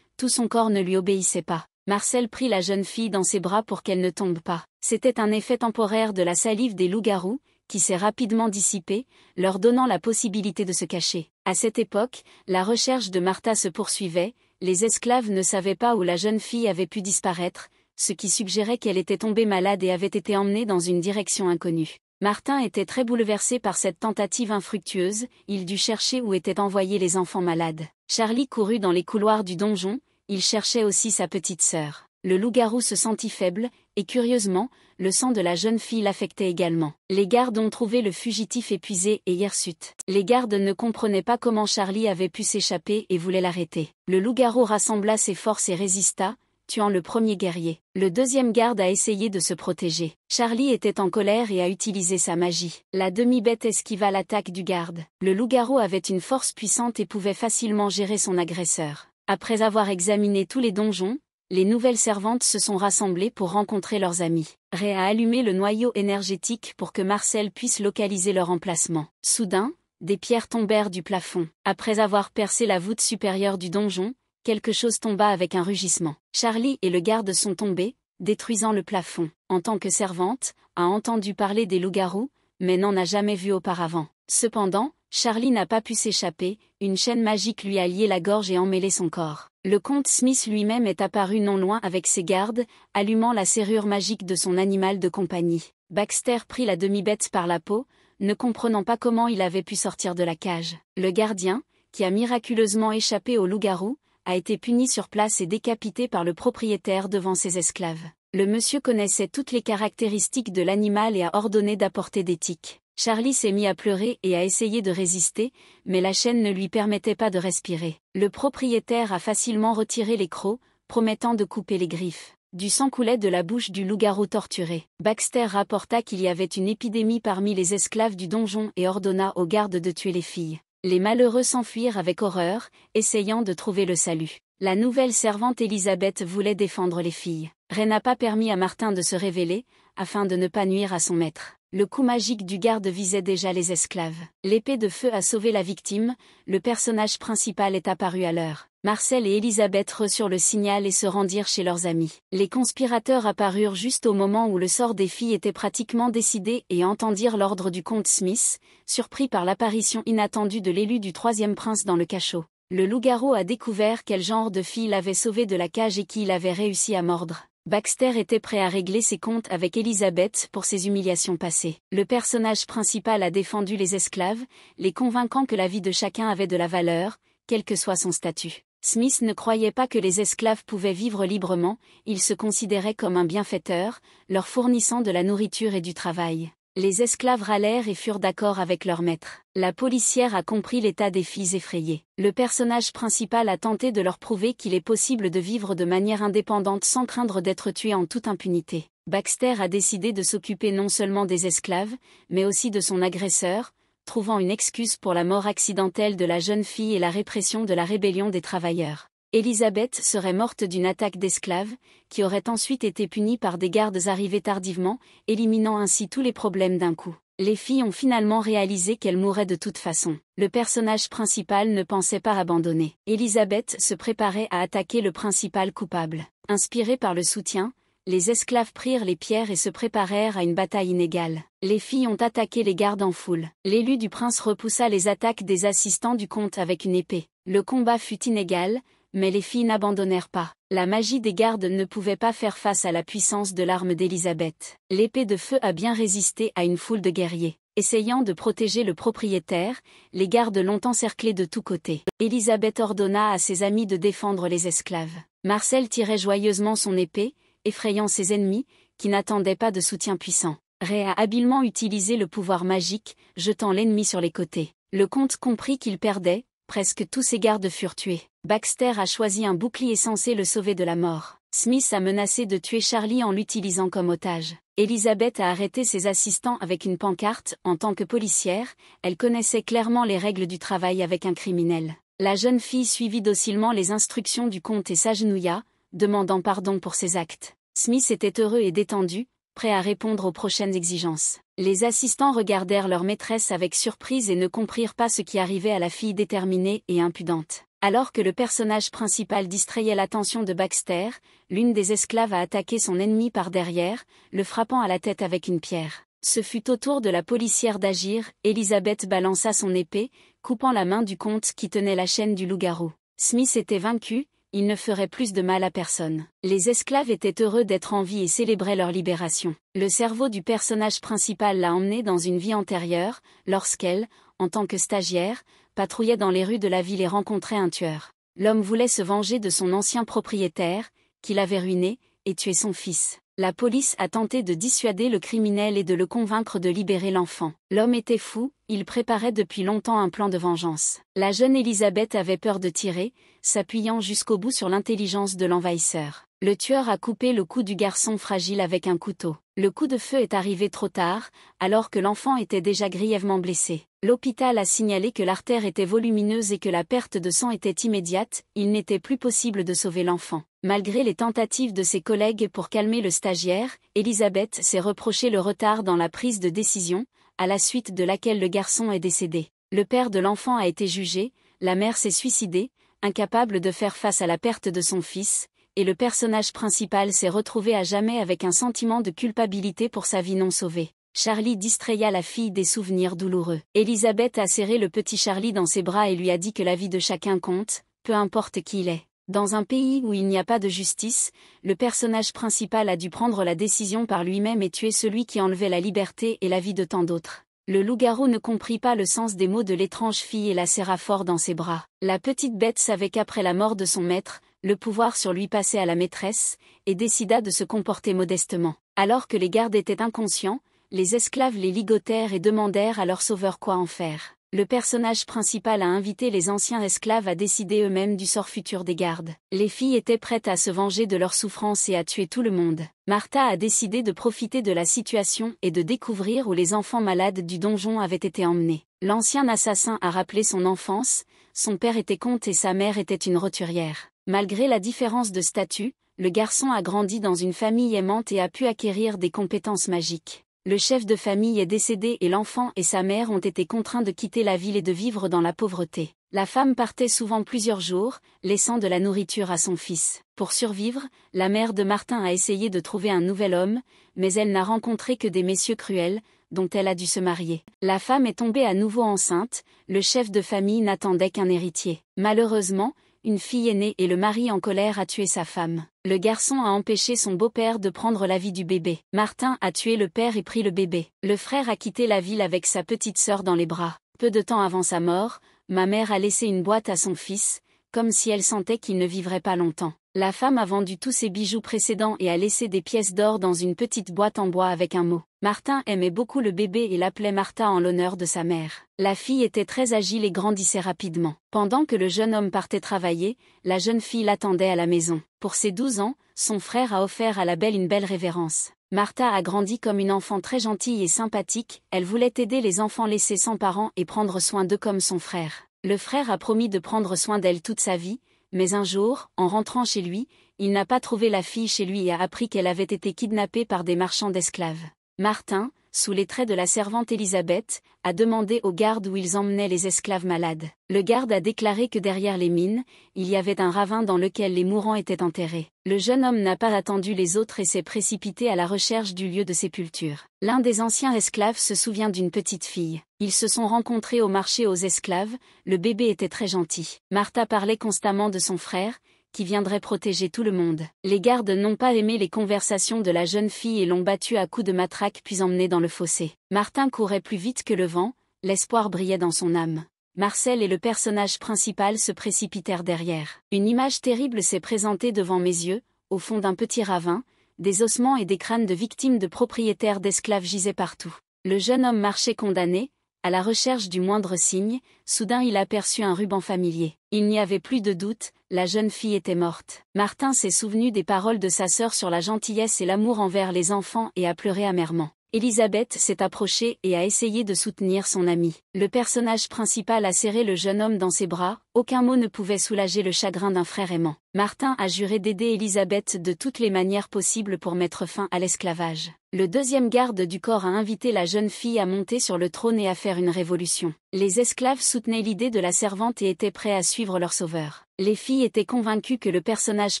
tout son corps ne lui obéissait pas. Marcel prit la jeune fille dans ses bras pour qu'elle ne tombe pas. C'était un effet temporaire de la salive des loups-garous, qui s'est rapidement dissipée, leur donnant la possibilité de se cacher. À cette époque, la recherche de Martha se poursuivait, les esclaves ne savaient pas où la jeune fille avait pu disparaître, ce qui suggérait qu'elle était tombée malade et avait été emmenée dans une direction inconnue. Martin était très bouleversé par cette tentative infructueuse, il dut chercher où étaient envoyés les enfants malades. Charlie courut dans les couloirs du donjon, il cherchait aussi sa petite sœur le loup-garou se sentit faible, et curieusement, le sang de la jeune fille l'affectait également. Les gardes ont trouvé le fugitif épuisé et hirsute. Les gardes ne comprenaient pas comment Charlie avait pu s'échapper et voulaient l'arrêter. Le loup-garou rassembla ses forces et résista, tuant le premier guerrier. Le deuxième garde a essayé de se protéger. Charlie était en colère et a utilisé sa magie. La demi-bête esquiva l'attaque du garde. Le loup-garou avait une force puissante et pouvait facilement gérer son agresseur. Après avoir examiné tous les donjons, les nouvelles servantes se sont rassemblées pour rencontrer leurs amis. Ray a allumé le noyau énergétique pour que Marcel puisse localiser leur emplacement. Soudain, des pierres tombèrent du plafond. Après avoir percé la voûte supérieure du donjon, quelque chose tomba avec un rugissement. Charlie et le garde sont tombés, détruisant le plafond. En tant que servante, a entendu parler des loups-garous, mais n'en a jamais vu auparavant. Cependant, Charlie n'a pas pu s'échapper, une chaîne magique lui a lié la gorge et emmêlé son corps. Le comte Smith lui-même est apparu non loin avec ses gardes, allumant la serrure magique de son animal de compagnie. Baxter prit la demi-bête par la peau, ne comprenant pas comment il avait pu sortir de la cage. Le gardien, qui a miraculeusement échappé au loup-garou, a été puni sur place et décapité par le propriétaire devant ses esclaves. Le monsieur connaissait toutes les caractéristiques de l'animal et a ordonné d'apporter des tiques. Charlie s'est mis à pleurer et à essayer de résister, mais la chaîne ne lui permettait pas de respirer. Le propriétaire a facilement retiré les crocs, promettant de couper les griffes. Du sang coulait de la bouche du loup-garou torturé. Baxter rapporta qu'il y avait une épidémie parmi les esclaves du donjon et ordonna aux gardes de tuer les filles. Les malheureux s'enfuirent avec horreur, essayant de trouver le salut. La nouvelle servante Elisabeth voulait défendre les filles. Ray n'a pas permis à Martin de se révéler, afin de ne pas nuire à son maître le coup magique du garde visait déjà les esclaves. L'épée de feu a sauvé la victime, le personnage principal est apparu à l'heure. Marcel et Elisabeth reçurent le signal et se rendirent chez leurs amis. Les conspirateurs apparurent juste au moment où le sort des filles était pratiquement décidé et entendirent l'ordre du comte Smith, surpris par l'apparition inattendue de l'élu du troisième prince dans le cachot. Le loup-garou a découvert quel genre de fille l'avait sauvé de la cage et qui il avait réussi à mordre. Baxter était prêt à régler ses comptes avec Elizabeth pour ses humiliations passées. Le personnage principal a défendu les esclaves, les convainquant que la vie de chacun avait de la valeur, quel que soit son statut. Smith ne croyait pas que les esclaves pouvaient vivre librement, il se considérait comme un bienfaiteur, leur fournissant de la nourriture et du travail. Les esclaves râlèrent et furent d'accord avec leur maître. La policière a compris l'état des filles effrayées. Le personnage principal a tenté de leur prouver qu'il est possible de vivre de manière indépendante sans craindre d'être tué en toute impunité. Baxter a décidé de s'occuper non seulement des esclaves, mais aussi de son agresseur, trouvant une excuse pour la mort accidentelle de la jeune fille et la répression de la rébellion des travailleurs. Elisabeth serait morte d'une attaque d'esclaves, qui aurait ensuite été punie par des gardes arrivés tardivement, éliminant ainsi tous les problèmes d'un coup. Les filles ont finalement réalisé qu'elles mouraient de toute façon. Le personnage principal ne pensait pas abandonner. Élisabeth se préparait à attaquer le principal coupable. Inspirée par le soutien, les esclaves prirent les pierres et se préparèrent à une bataille inégale. Les filles ont attaqué les gardes en foule. L'élu du prince repoussa les attaques des assistants du comte avec une épée. Le combat fut inégal, mais les filles n'abandonnèrent pas. La magie des gardes ne pouvait pas faire face à la puissance de l'arme d'Élisabeth. L'épée de feu a bien résisté à une foule de guerriers. Essayant de protéger le propriétaire, les gardes l'ont encerclé de tous côtés. Élisabeth ordonna à ses amis de défendre les esclaves. Marcel tirait joyeusement son épée, effrayant ses ennemis, qui n'attendaient pas de soutien puissant. Ray a habilement utilisé le pouvoir magique, jetant l'ennemi sur les côtés. Le comte comprit qu'il perdait, presque tous ses gardes furent tués. Baxter a choisi un bouclier censé le sauver de la mort. Smith a menacé de tuer Charlie en l'utilisant comme otage. Elizabeth a arrêté ses assistants avec une pancarte. En tant que policière, elle connaissait clairement les règles du travail avec un criminel. La jeune fille suivit docilement les instructions du comte et s'agenouilla, demandant pardon pour ses actes. Smith était heureux et détendu, prêt à répondre aux prochaines exigences. Les assistants regardèrent leur maîtresse avec surprise et ne comprirent pas ce qui arrivait à la fille déterminée et impudente. Alors que le personnage principal distrayait l'attention de Baxter, l'une des esclaves a attaqué son ennemi par derrière, le frappant à la tête avec une pierre. Ce fut au tour de la policière d'agir, Elisabeth balança son épée, coupant la main du comte qui tenait la chaîne du loup-garou. Smith était vaincu, il ne ferait plus de mal à personne. Les esclaves étaient heureux d'être en vie et célébraient leur libération. Le cerveau du personnage principal l'a emmené dans une vie antérieure, lorsqu'elle, en tant que stagiaire, patrouillait dans les rues de la ville et rencontrait un tueur. L'homme voulait se venger de son ancien propriétaire, qui l'avait ruiné, et tué son fils. La police a tenté de dissuader le criminel et de le convaincre de libérer l'enfant. L'homme était fou, il préparait depuis longtemps un plan de vengeance. La jeune Elisabeth avait peur de tirer, s'appuyant jusqu'au bout sur l'intelligence de l'envahisseur. Le tueur a coupé le cou du garçon fragile avec un couteau. Le coup de feu est arrivé trop tard, alors que l'enfant était déjà grièvement blessé. L'hôpital a signalé que l'artère était volumineuse et que la perte de sang était immédiate, il n'était plus possible de sauver l'enfant. Malgré les tentatives de ses collègues pour calmer le stagiaire, Elisabeth s'est reproché le retard dans la prise de décision, à la suite de laquelle le garçon est décédé. Le père de l'enfant a été jugé, la mère s'est suicidée, incapable de faire face à la perte de son fils, et le personnage principal s'est retrouvé à jamais avec un sentiment de culpabilité pour sa vie non sauvée. Charlie distraya la fille des souvenirs douloureux. Elisabeth a serré le petit Charlie dans ses bras et lui a dit que la vie de chacun compte, peu importe qui il est. Dans un pays où il n'y a pas de justice, le personnage principal a dû prendre la décision par lui-même et tuer celui qui enlevait la liberté et la vie de tant d'autres. Le loup-garou ne comprit pas le sens des mots de l'étrange fille et la serra fort dans ses bras. La petite bête savait qu'après la mort de son maître, le pouvoir sur lui passait à la maîtresse, et décida de se comporter modestement. Alors que les gardes étaient inconscients, les esclaves les ligotèrent et demandèrent à leur sauveur quoi en faire. Le personnage principal a invité les anciens esclaves à décider eux-mêmes du sort futur des gardes. Les filles étaient prêtes à se venger de leurs souffrances et à tuer tout le monde. Martha a décidé de profiter de la situation et de découvrir où les enfants malades du donjon avaient été emmenés. L'ancien assassin a rappelé son enfance, son père était comte et sa mère était une roturière. Malgré la différence de statut, le garçon a grandi dans une famille aimante et a pu acquérir des compétences magiques. Le chef de famille est décédé et l'enfant et sa mère ont été contraints de quitter la ville et de vivre dans la pauvreté. La femme partait souvent plusieurs jours, laissant de la nourriture à son fils. Pour survivre, la mère de Martin a essayé de trouver un nouvel homme, mais elle n'a rencontré que des messieurs cruels, dont elle a dû se marier. La femme est tombée à nouveau enceinte, le chef de famille n'attendait qu'un héritier. Malheureusement, une fille aînée et le mari en colère a tué sa femme. Le garçon a empêché son beau-père de prendre la vie du bébé. Martin a tué le père et pris le bébé. Le frère a quitté la ville avec sa petite sœur dans les bras. Peu de temps avant sa mort, ma mère a laissé une boîte à son fils, comme si elle sentait qu'il ne vivrait pas longtemps. La femme a vendu tous ses bijoux précédents et a laissé des pièces d'or dans une petite boîte en bois avec un mot. Martin aimait beaucoup le bébé et l'appelait Martha en l'honneur de sa mère. La fille était très agile et grandissait rapidement. Pendant que le jeune homme partait travailler, la jeune fille l'attendait à la maison. Pour ses douze ans, son frère a offert à la belle une belle révérence. Martha a grandi comme une enfant très gentille et sympathique, elle voulait aider les enfants laissés sans parents et prendre soin d'eux comme son frère. Le frère a promis de prendre soin d'elle toute sa vie, mais un jour, en rentrant chez lui, il n'a pas trouvé la fille chez lui et a appris qu'elle avait été kidnappée par des marchands d'esclaves. Martin, sous les traits de la servante Elisabeth, a demandé aux gardes où ils emmenaient les esclaves malades. Le garde a déclaré que derrière les mines, il y avait un ravin dans lequel les mourants étaient enterrés. Le jeune homme n'a pas attendu les autres et s'est précipité à la recherche du lieu de sépulture. L'un des anciens esclaves se souvient d'une petite fille. Ils se sont rencontrés au marché aux esclaves, le bébé était très gentil. Martha parlait constamment de son frère, qui viendrait protéger tout le monde. Les gardes n'ont pas aimé les conversations de la jeune fille et l'ont battue à coups de matraque puis emmenée dans le fossé. Martin courait plus vite que le vent, l'espoir brillait dans son âme. Marcel et le personnage principal se précipitèrent derrière. Une image terrible s'est présentée devant mes yeux, au fond d'un petit ravin, des ossements et des crânes de victimes de propriétaires d'esclaves gisaient partout. Le jeune homme marchait condamné, à la recherche du moindre signe, soudain il aperçut un ruban familier. Il n'y avait plus de doute, la jeune fille était morte. Martin s'est souvenu des paroles de sa sœur sur la gentillesse et l'amour envers les enfants et a pleuré amèrement. Elisabeth s'est approchée et a essayé de soutenir son ami. Le personnage principal a serré le jeune homme dans ses bras, aucun mot ne pouvait soulager le chagrin d'un frère aimant. Martin a juré d'aider Elisabeth de toutes les manières possibles pour mettre fin à l'esclavage. Le deuxième garde du corps a invité la jeune fille à monter sur le trône et à faire une révolution. Les esclaves soutenaient l'idée de la servante et étaient prêts à suivre leur sauveur. Les filles étaient convaincues que le personnage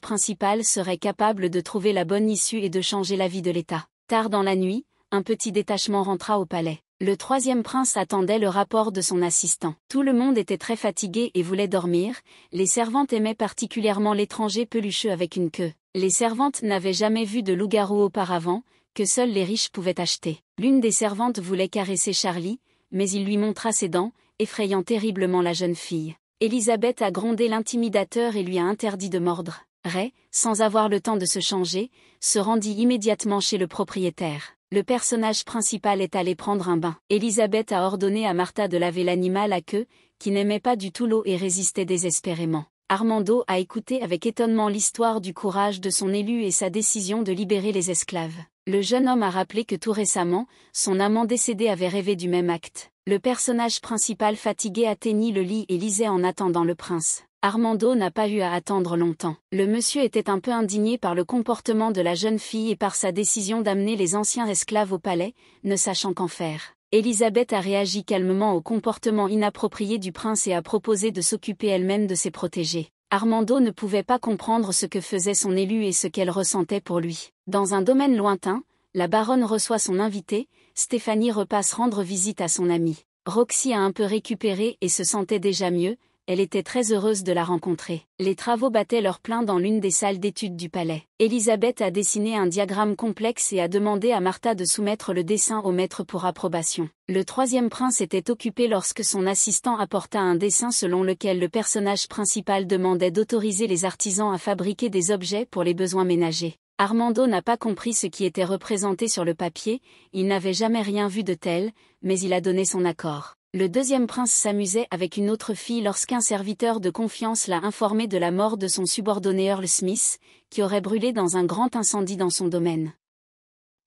principal serait capable de trouver la bonne issue et de changer la vie de l'État. Tard dans la nuit, un petit détachement rentra au palais. Le troisième prince attendait le rapport de son assistant. Tout le monde était très fatigué et voulait dormir, les servantes aimaient particulièrement l'étranger pelucheux avec une queue. Les servantes n'avaient jamais vu de loup-garou auparavant, que seuls les riches pouvaient acheter. L'une des servantes voulait caresser Charlie, mais il lui montra ses dents, effrayant terriblement la jeune fille. Elisabeth a grondé l'intimidateur et lui a interdit de mordre. Ray, sans avoir le temps de se changer, se rendit immédiatement chez le propriétaire. Le personnage principal est allé prendre un bain. Elisabeth a ordonné à Martha de laver l'animal à queue, qui n'aimait pas du tout l'eau et résistait désespérément. Armando a écouté avec étonnement l'histoire du courage de son élu et sa décision de libérer les esclaves. Le jeune homme a rappelé que tout récemment, son amant décédé avait rêvé du même acte. Le personnage principal fatigué atteignit le lit et lisait en attendant le prince. Armando n'a pas eu à attendre longtemps. Le monsieur était un peu indigné par le comportement de la jeune fille et par sa décision d'amener les anciens esclaves au palais, ne sachant qu'en faire. Elisabeth a réagi calmement au comportement inapproprié du prince et a proposé de s'occuper elle-même de ses protégés. Armando ne pouvait pas comprendre ce que faisait son élu et ce qu'elle ressentait pour lui. Dans un domaine lointain, la baronne reçoit son invité, Stéphanie repasse rendre visite à son amie. Roxy a un peu récupéré et se sentait déjà mieux, elle était très heureuse de la rencontrer. Les travaux battaient leur plein dans l'une des salles d'études du palais. Elisabeth a dessiné un diagramme complexe et a demandé à Martha de soumettre le dessin au maître pour approbation. Le troisième prince était occupé lorsque son assistant apporta un dessin selon lequel le personnage principal demandait d'autoriser les artisans à fabriquer des objets pour les besoins ménagers. Armando n'a pas compris ce qui était représenté sur le papier, il n'avait jamais rien vu de tel, mais il a donné son accord. Le deuxième prince s'amusait avec une autre fille lorsqu'un serviteur de confiance l'a informé de la mort de son subordonné Earl Smith, qui aurait brûlé dans un grand incendie dans son domaine.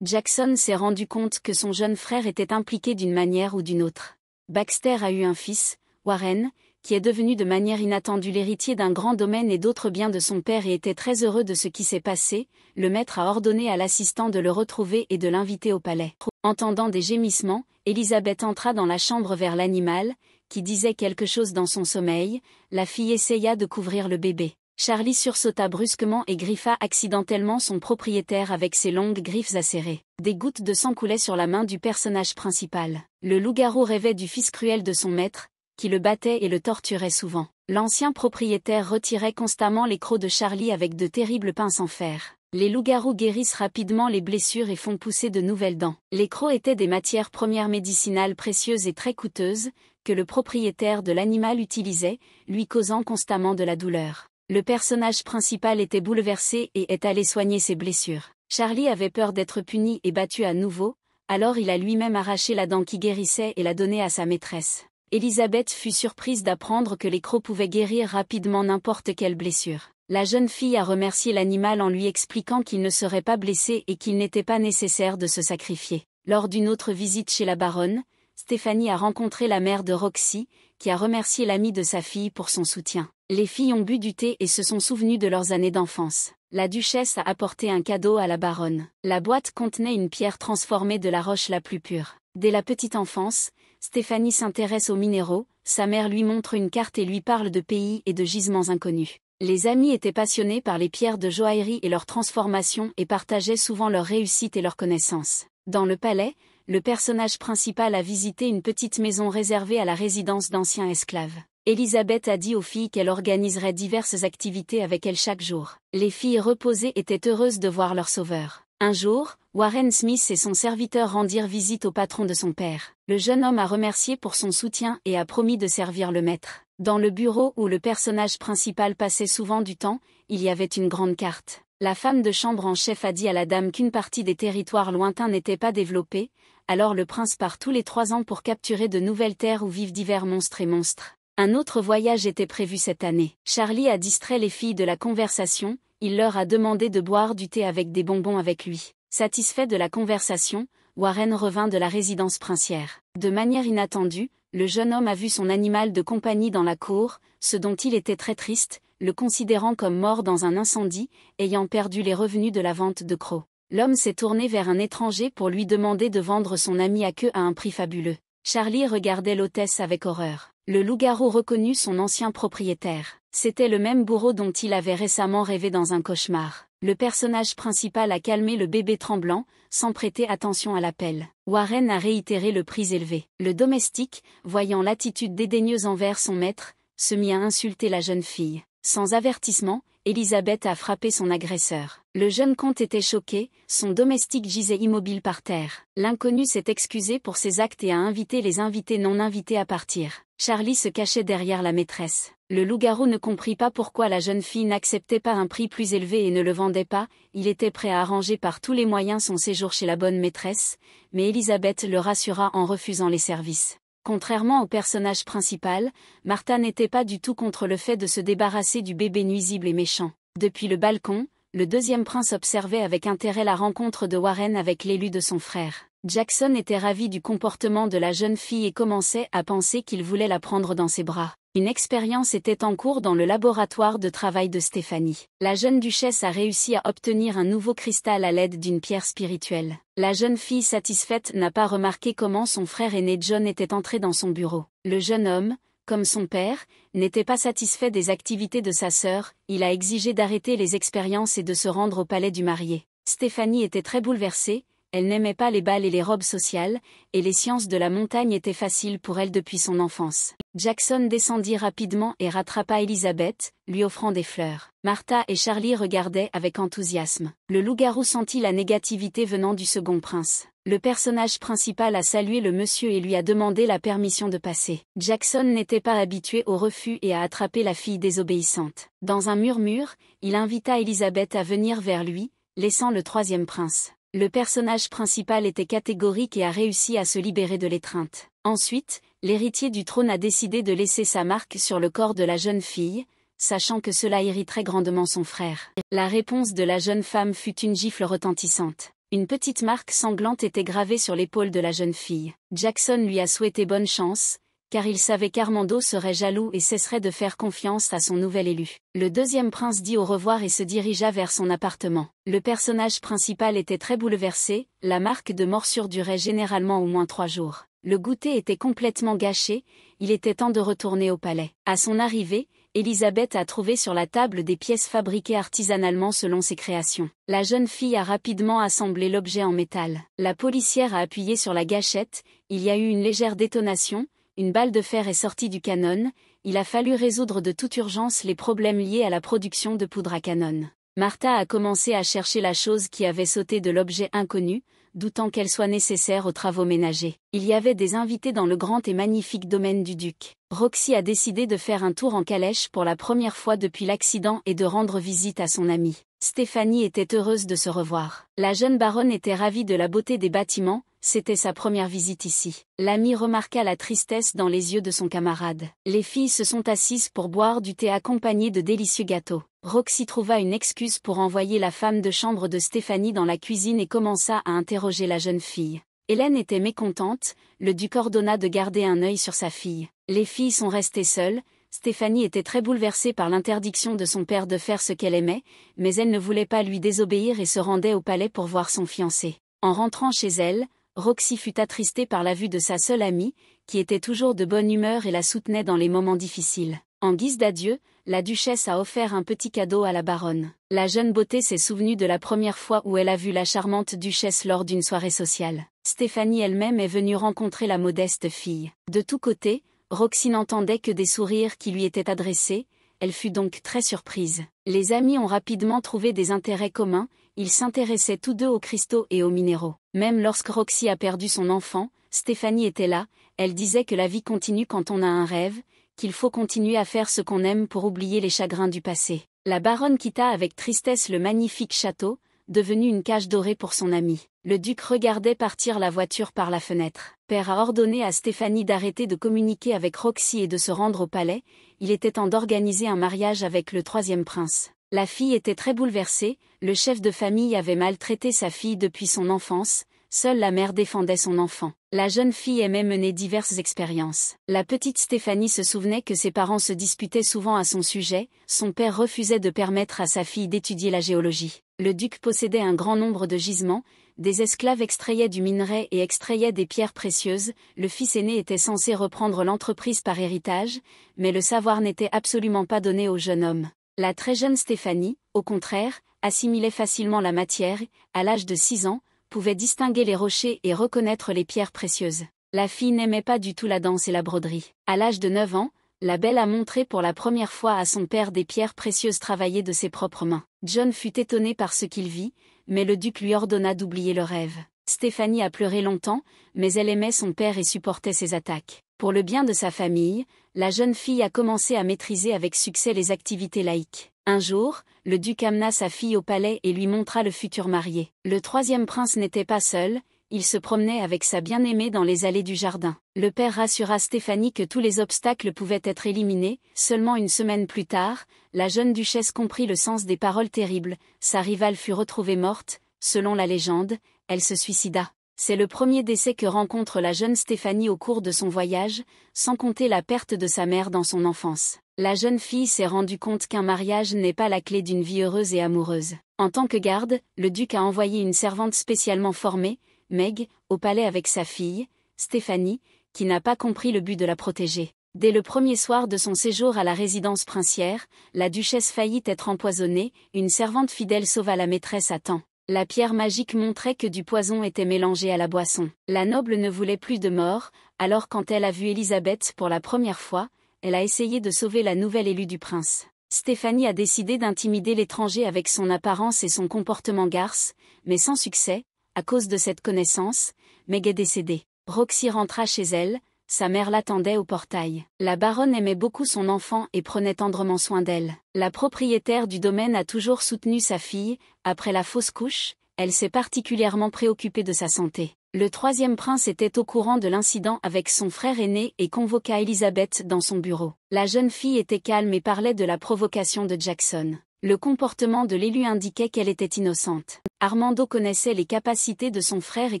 Jackson s'est rendu compte que son jeune frère était impliqué d'une manière ou d'une autre. Baxter a eu un fils, Warren, qui est devenu de manière inattendue l'héritier d'un grand domaine et d'autres biens de son père et était très heureux de ce qui s'est passé, le maître a ordonné à l'assistant de le retrouver et de l'inviter au palais. Entendant des gémissements, Elisabeth entra dans la chambre vers l'animal, qui disait quelque chose dans son sommeil, la fille essaya de couvrir le bébé. Charlie sursauta brusquement et griffa accidentellement son propriétaire avec ses longues griffes acérées. Des gouttes de sang coulaient sur la main du personnage principal. Le loup-garou rêvait du fils cruel de son maître, qui le battait et le torturait souvent. L'ancien propriétaire retirait constamment les crocs de Charlie avec de terribles pinces en fer. Les loups-garous guérissent rapidement les blessures et font pousser de nouvelles dents. Les crocs étaient des matières premières médicinales précieuses et très coûteuses, que le propriétaire de l'animal utilisait, lui causant constamment de la douleur. Le personnage principal était bouleversé et est allé soigner ses blessures. Charlie avait peur d'être puni et battu à nouveau, alors il a lui-même arraché la dent qui guérissait et l'a donnée à sa maîtresse. Elisabeth fut surprise d'apprendre que les crocs pouvaient guérir rapidement n'importe quelle blessure. La jeune fille a remercié l'animal en lui expliquant qu'il ne serait pas blessé et qu'il n'était pas nécessaire de se sacrifier. Lors d'une autre visite chez la baronne, Stéphanie a rencontré la mère de Roxy, qui a remercié l'ami de sa fille pour son soutien. Les filles ont bu du thé et se sont souvenues de leurs années d'enfance. La duchesse a apporté un cadeau à la baronne. La boîte contenait une pierre transformée de la roche la plus pure. Dès la petite enfance, Stéphanie s'intéresse aux minéraux, sa mère lui montre une carte et lui parle de pays et de gisements inconnus. Les amis étaient passionnés par les pierres de joaillerie et leur transformation et partageaient souvent leurs réussites et leurs connaissances. Dans le palais, le personnage principal a visité une petite maison réservée à la résidence d'anciens esclaves. Elisabeth a dit aux filles qu'elle organiserait diverses activités avec elles chaque jour. Les filles reposées étaient heureuses de voir leur sauveur. Un jour, Warren Smith et son serviteur rendirent visite au patron de son père. Le jeune homme a remercié pour son soutien et a promis de servir le maître. Dans le bureau où le personnage principal passait souvent du temps, il y avait une grande carte. La femme de chambre en chef a dit à la dame qu'une partie des territoires lointains n'était pas développée, alors le prince part tous les trois ans pour capturer de nouvelles terres où vivent divers monstres et monstres. Un autre voyage était prévu cette année. Charlie a distrait les filles de la conversation, il leur a demandé de boire du thé avec des bonbons avec lui. Satisfait de la conversation, Warren revint de la résidence princière. De manière inattendue, le jeune homme a vu son animal de compagnie dans la cour, ce dont il était très triste, le considérant comme mort dans un incendie, ayant perdu les revenus de la vente de crocs. L'homme s'est tourné vers un étranger pour lui demander de vendre son ami à queue à un prix fabuleux. Charlie regardait l'hôtesse avec horreur. Le loup-garou reconnut son ancien propriétaire. C'était le même bourreau dont il avait récemment rêvé dans un cauchemar. Le personnage principal a calmé le bébé tremblant, sans prêter attention à l'appel. Warren a réitéré le prix élevé. Le domestique, voyant l'attitude dédaigneuse envers son maître, se mit à insulter la jeune fille. Sans avertissement, Elisabeth a frappé son agresseur. Le jeune comte était choqué, son domestique gisait immobile par terre. L'inconnu s'est excusé pour ses actes et a invité les invités non invités à partir. Charlie se cachait derrière la maîtresse. Le loup-garou ne comprit pas pourquoi la jeune fille n'acceptait pas un prix plus élevé et ne le vendait pas, il était prêt à arranger par tous les moyens son séjour chez la bonne maîtresse, mais Elisabeth le rassura en refusant les services. Contrairement au personnage principal, Martha n'était pas du tout contre le fait de se débarrasser du bébé nuisible et méchant. Depuis le balcon, le deuxième prince observait avec intérêt la rencontre de Warren avec l'élu de son frère. Jackson était ravi du comportement de la jeune fille et commençait à penser qu'il voulait la prendre dans ses bras. Une expérience était en cours dans le laboratoire de travail de Stéphanie. La jeune duchesse a réussi à obtenir un nouveau cristal à l'aide d'une pierre spirituelle. La jeune fille satisfaite n'a pas remarqué comment son frère aîné John était entré dans son bureau. Le jeune homme, comme son père, n'était pas satisfait des activités de sa sœur, il a exigé d'arrêter les expériences et de se rendre au palais du marié. Stéphanie était très bouleversée, elle n'aimait pas les balles et les robes sociales, et les sciences de la montagne étaient faciles pour elle depuis son enfance. Jackson descendit rapidement et rattrapa Elizabeth, lui offrant des fleurs. Martha et Charlie regardaient avec enthousiasme. Le loup-garou sentit la négativité venant du second prince. Le personnage principal a salué le monsieur et lui a demandé la permission de passer. Jackson n'était pas habitué au refus et a attrapé la fille désobéissante. Dans un murmure, il invita Elizabeth à venir vers lui, laissant le troisième prince. Le personnage principal était catégorique et a réussi à se libérer de l'étreinte. Ensuite, l'héritier du trône a décidé de laisser sa marque sur le corps de la jeune fille, sachant que cela irriterait grandement son frère. La réponse de la jeune femme fut une gifle retentissante. Une petite marque sanglante était gravée sur l'épaule de la jeune fille. Jackson lui a souhaité bonne chance, car il savait qu'Armando serait jaloux et cesserait de faire confiance à son nouvel élu. Le deuxième prince dit au revoir et se dirigea vers son appartement. Le personnage principal était très bouleversé, la marque de morsure durait généralement au moins trois jours. Le goûter était complètement gâché, il était temps de retourner au palais. À son arrivée, Elisabeth a trouvé sur la table des pièces fabriquées artisanalement selon ses créations. La jeune fille a rapidement assemblé l'objet en métal. La policière a appuyé sur la gâchette, il y a eu une légère détonation, une balle de fer est sortie du canon, il a fallu résoudre de toute urgence les problèmes liés à la production de poudre à canon. Martha a commencé à chercher la chose qui avait sauté de l'objet inconnu, doutant qu'elle soit nécessaire aux travaux ménagers. Il y avait des invités dans le grand et magnifique domaine du duc. Roxy a décidé de faire un tour en calèche pour la première fois depuis l'accident et de rendre visite à son amie. Stéphanie était heureuse de se revoir. La jeune baronne était ravie de la beauté des bâtiments, c'était sa première visite ici. L'ami remarqua la tristesse dans les yeux de son camarade. Les filles se sont assises pour boire du thé accompagné de délicieux gâteaux. Roxy trouva une excuse pour envoyer la femme de chambre de Stéphanie dans la cuisine et commença à interroger la jeune fille. Hélène était mécontente, le duc ordonna de garder un œil sur sa fille. Les filles sont restées seules, Stéphanie était très bouleversée par l'interdiction de son père de faire ce qu'elle aimait, mais elle ne voulait pas lui désobéir et se rendait au palais pour voir son fiancé. En rentrant chez elle, Roxy fut attristée par la vue de sa seule amie, qui était toujours de bonne humeur et la soutenait dans les moments difficiles. En guise d'adieu, la duchesse a offert un petit cadeau à la baronne. La jeune beauté s'est souvenue de la première fois où elle a vu la charmante duchesse lors d'une soirée sociale. Stéphanie elle-même est venue rencontrer la modeste fille. De tous côtés, Roxy n'entendait que des sourires qui lui étaient adressés, elle fut donc très surprise. Les amis ont rapidement trouvé des intérêts communs, ils s'intéressaient tous deux aux cristaux et aux minéraux. Même lorsque Roxy a perdu son enfant, Stéphanie était là, elle disait que la vie continue quand on a un rêve, qu'il faut continuer à faire ce qu'on aime pour oublier les chagrins du passé. La baronne quitta avec tristesse le magnifique château, devenu une cage dorée pour son amie. Le duc regardait partir la voiture par la fenêtre. Père a ordonné à Stéphanie d'arrêter de communiquer avec Roxy et de se rendre au palais, il était temps d'organiser un mariage avec le troisième prince. La fille était très bouleversée, le chef de famille avait maltraité sa fille depuis son enfance, seule la mère défendait son enfant. La jeune fille aimait mener diverses expériences. La petite Stéphanie se souvenait que ses parents se disputaient souvent à son sujet, son père refusait de permettre à sa fille d'étudier la géologie. Le duc possédait un grand nombre de gisements, des esclaves extrayaient du minerai et extrayaient des pierres précieuses, le fils aîné était censé reprendre l'entreprise par héritage, mais le savoir n'était absolument pas donné au jeune homme. La très jeune Stéphanie, au contraire, assimilait facilement la matière, à l'âge de 6 ans, pouvait distinguer les rochers et reconnaître les pierres précieuses. La fille n'aimait pas du tout la danse et la broderie. À l'âge de 9 ans, la belle a montré pour la première fois à son père des pierres précieuses travaillées de ses propres mains. John fut étonné par ce qu'il vit, mais le duc lui ordonna d'oublier le rêve. Stéphanie a pleuré longtemps, mais elle aimait son père et supportait ses attaques. Pour le bien de sa famille, la jeune fille a commencé à maîtriser avec succès les activités laïques. Un jour, le duc amena sa fille au palais et lui montra le futur marié. Le troisième prince n'était pas seul, il se promenait avec sa bien-aimée dans les allées du jardin. Le père rassura Stéphanie que tous les obstacles pouvaient être éliminés, seulement une semaine plus tard, la jeune duchesse comprit le sens des paroles terribles, sa rivale fut retrouvée morte, selon la légende, elle se suicida. C'est le premier décès que rencontre la jeune Stéphanie au cours de son voyage, sans compter la perte de sa mère dans son enfance. La jeune fille s'est rendue compte qu'un mariage n'est pas la clé d'une vie heureuse et amoureuse. En tant que garde, le duc a envoyé une servante spécialement formée, Meg, au palais avec sa fille, Stéphanie, qui n'a pas compris le but de la protéger. Dès le premier soir de son séjour à la résidence princière, la duchesse faillit être empoisonnée, une servante fidèle sauva la maîtresse à temps. La pierre magique montrait que du poison était mélangé à la boisson. La noble ne voulait plus de mort, alors quand elle a vu Elisabeth pour la première fois, elle a essayé de sauver la nouvelle élue du prince. Stéphanie a décidé d'intimider l'étranger avec son apparence et son comportement garce, mais sans succès, à cause de cette connaissance, Meg est décédée. Roxy rentra chez elle, sa mère l'attendait au portail. La baronne aimait beaucoup son enfant et prenait tendrement soin d'elle. La propriétaire du domaine a toujours soutenu sa fille, après la fausse couche, elle s'est particulièrement préoccupée de sa santé. Le troisième prince était au courant de l'incident avec son frère aîné et convoqua Elizabeth dans son bureau. La jeune fille était calme et parlait de la provocation de Jackson. Le comportement de l'élu indiquait qu'elle était innocente. Armando connaissait les capacités de son frère et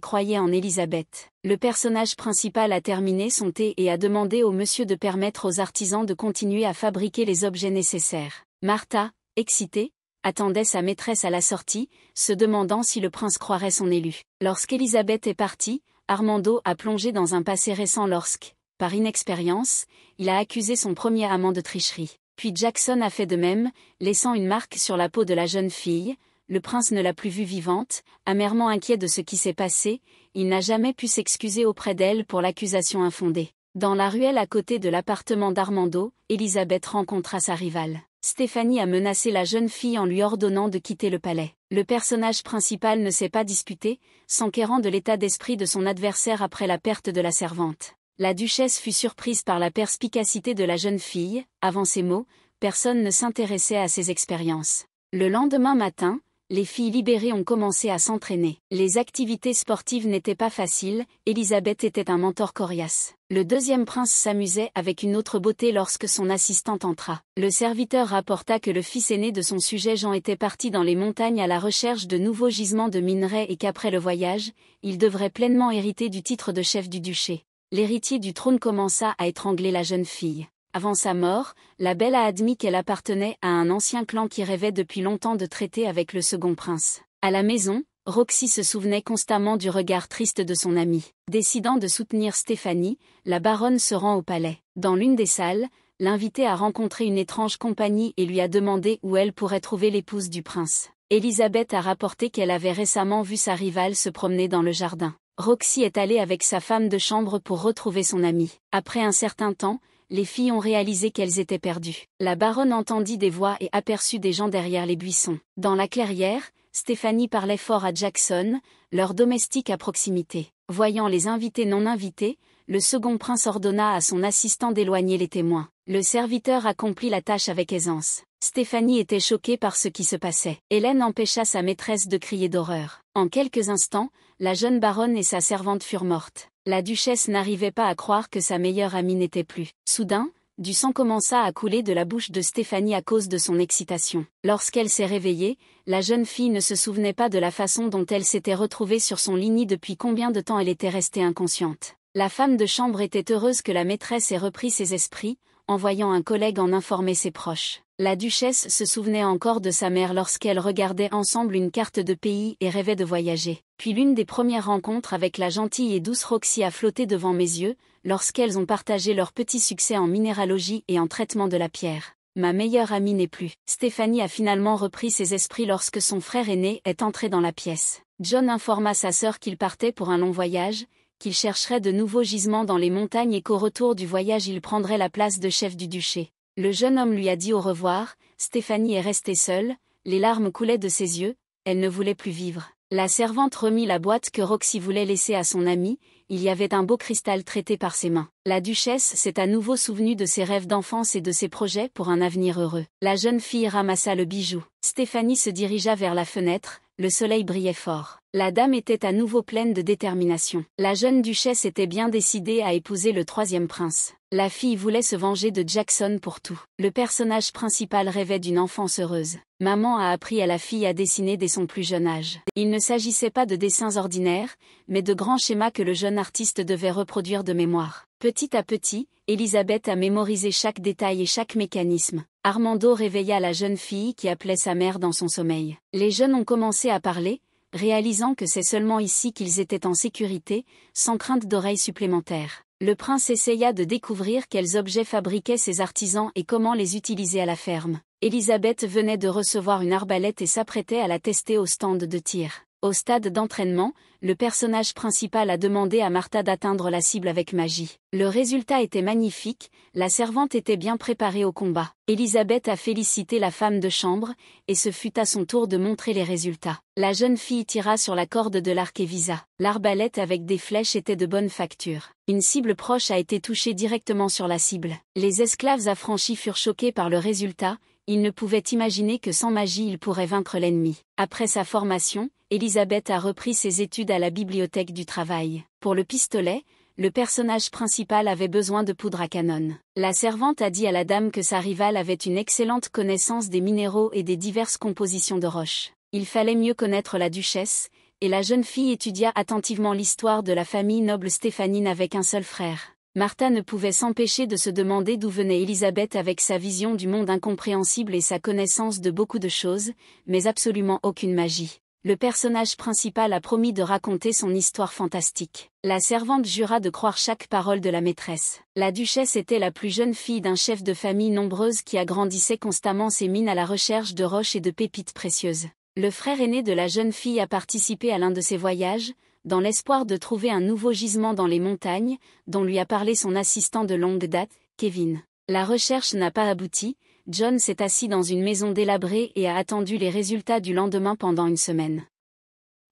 croyait en Elisabeth. Le personnage principal a terminé son thé et a demandé au monsieur de permettre aux artisans de continuer à fabriquer les objets nécessaires. Martha, excitée, attendait sa maîtresse à la sortie, se demandant si le prince croirait son élu. Lorsqu'Elisabeth est partie, Armando a plongé dans un passé récent lorsque, par inexpérience, il a accusé son premier amant de tricherie. Puis Jackson a fait de même, laissant une marque sur la peau de la jeune fille, le prince ne l'a plus vue vivante, amèrement inquiet de ce qui s'est passé, il n'a jamais pu s'excuser auprès d'elle pour l'accusation infondée. Dans la ruelle à côté de l'appartement d'Armando, Elisabeth rencontra sa rivale. Stéphanie a menacé la jeune fille en lui ordonnant de quitter le palais. Le personnage principal ne s'est pas disputé, s'enquérant de l'état d'esprit de son adversaire après la perte de la servante. La duchesse fut surprise par la perspicacité de la jeune fille, avant ces mots, personne ne s'intéressait à ses expériences. Le lendemain matin, les filles libérées ont commencé à s'entraîner. Les activités sportives n'étaient pas faciles, Elisabeth était un mentor coriace. Le deuxième prince s'amusait avec une autre beauté lorsque son assistante entra. Le serviteur rapporta que le fils aîné de son sujet Jean était parti dans les montagnes à la recherche de nouveaux gisements de minerais et qu'après le voyage, il devrait pleinement hériter du titre de chef du duché l'héritier du trône commença à étrangler la jeune fille. Avant sa mort, la belle a admis qu'elle appartenait à un ancien clan qui rêvait depuis longtemps de traiter avec le second prince. À la maison, Roxy se souvenait constamment du regard triste de son amie. Décidant de soutenir Stéphanie, la baronne se rend au palais. Dans l'une des salles, l'invitée a rencontré une étrange compagnie et lui a demandé où elle pourrait trouver l'épouse du prince. Elisabeth a rapporté qu'elle avait récemment vu sa rivale se promener dans le jardin. Roxy est allée avec sa femme de chambre pour retrouver son amie. Après un certain temps, les filles ont réalisé qu'elles étaient perdues. La baronne entendit des voix et aperçut des gens derrière les buissons. Dans la clairière, Stéphanie parlait fort à Jackson, leur domestique à proximité. Voyant les invités non invités, le second prince ordonna à son assistant d'éloigner les témoins. Le serviteur accomplit la tâche avec aisance. Stéphanie était choquée par ce qui se passait. Hélène empêcha sa maîtresse de crier d'horreur. En quelques instants, la jeune baronne et sa servante furent mortes. La duchesse n'arrivait pas à croire que sa meilleure amie n'était plus. Soudain, du sang commença à couler de la bouche de Stéphanie à cause de son excitation. Lorsqu'elle s'est réveillée, la jeune fille ne se souvenait pas de la façon dont elle s'était retrouvée sur son lit ni depuis combien de temps elle était restée inconsciente. La femme de chambre était heureuse que la maîtresse ait repris ses esprits, en voyant un collègue en informer ses proches. La duchesse se souvenait encore de sa mère lorsqu'elles regardaient ensemble une carte de pays et rêvait de voyager. Puis l'une des premières rencontres avec la gentille et douce Roxy a flotté devant mes yeux, lorsqu'elles ont partagé leur petit succès en minéralogie et en traitement de la pierre. Ma meilleure amie n'est plus. Stéphanie a finalement repris ses esprits lorsque son frère aîné est entré dans la pièce. John informa sa sœur qu'il partait pour un long voyage, qu'il chercherait de nouveaux gisements dans les montagnes et qu'au retour du voyage il prendrait la place de chef du duché. Le jeune homme lui a dit au revoir, Stéphanie est restée seule, les larmes coulaient de ses yeux, elle ne voulait plus vivre. La servante remit la boîte que Roxy voulait laisser à son amie, il y avait un beau cristal traité par ses mains. La duchesse s'est à nouveau souvenue de ses rêves d'enfance et de ses projets pour un avenir heureux. La jeune fille ramassa le bijou. Stéphanie se dirigea vers la fenêtre, le soleil brillait fort. La dame était à nouveau pleine de détermination. La jeune duchesse était bien décidée à épouser le troisième prince. La fille voulait se venger de Jackson pour tout. Le personnage principal rêvait d'une enfance heureuse. Maman a appris à la fille à dessiner dès son plus jeune âge. Il ne s'agissait pas de dessins ordinaires, mais de grands schémas que le jeune artiste devait reproduire de mémoire. Petit à petit, Elisabeth a mémorisé chaque détail et chaque mécanisme. Armando réveilla la jeune fille qui appelait sa mère dans son sommeil. Les jeunes ont commencé à parler, réalisant que c'est seulement ici qu'ils étaient en sécurité, sans crainte d'oreilles supplémentaires. Le prince essaya de découvrir quels objets fabriquaient ces artisans et comment les utiliser à la ferme. Elisabeth venait de recevoir une arbalète et s'apprêtait à la tester au stand de tir. Au stade d'entraînement, le personnage principal a demandé à Martha d'atteindre la cible avec magie. Le résultat était magnifique, la servante était bien préparée au combat. Elisabeth a félicité la femme de chambre, et ce fut à son tour de montrer les résultats. La jeune fille tira sur la corde de l'arc et visa. L'arbalète avec des flèches était de bonne facture. Une cible proche a été touchée directement sur la cible. Les esclaves affranchis furent choqués par le résultat, ils ne pouvaient imaginer que sans magie ils pourraient vaincre l'ennemi. Après sa formation, Elisabeth a repris ses études à la bibliothèque du travail. Pour le pistolet, le personnage principal avait besoin de poudre à canon. La servante a dit à la dame que sa rivale avait une excellente connaissance des minéraux et des diverses compositions de roches. Il fallait mieux connaître la duchesse, et la jeune fille étudia attentivement l'histoire de la famille noble Stéphanine avec un seul frère. Martha ne pouvait s'empêcher de se demander d'où venait Elisabeth avec sa vision du monde incompréhensible et sa connaissance de beaucoup de choses, mais absolument aucune magie. Le personnage principal a promis de raconter son histoire fantastique. La servante jura de croire chaque parole de la maîtresse. La duchesse était la plus jeune fille d'un chef de famille nombreuse qui agrandissait constamment ses mines à la recherche de roches et de pépites précieuses. Le frère aîné de la jeune fille a participé à l'un de ses voyages, dans l'espoir de trouver un nouveau gisement dans les montagnes, dont lui a parlé son assistant de longue date, Kevin. La recherche n'a pas abouti, John s'est assis dans une maison délabrée et a attendu les résultats du lendemain pendant une semaine.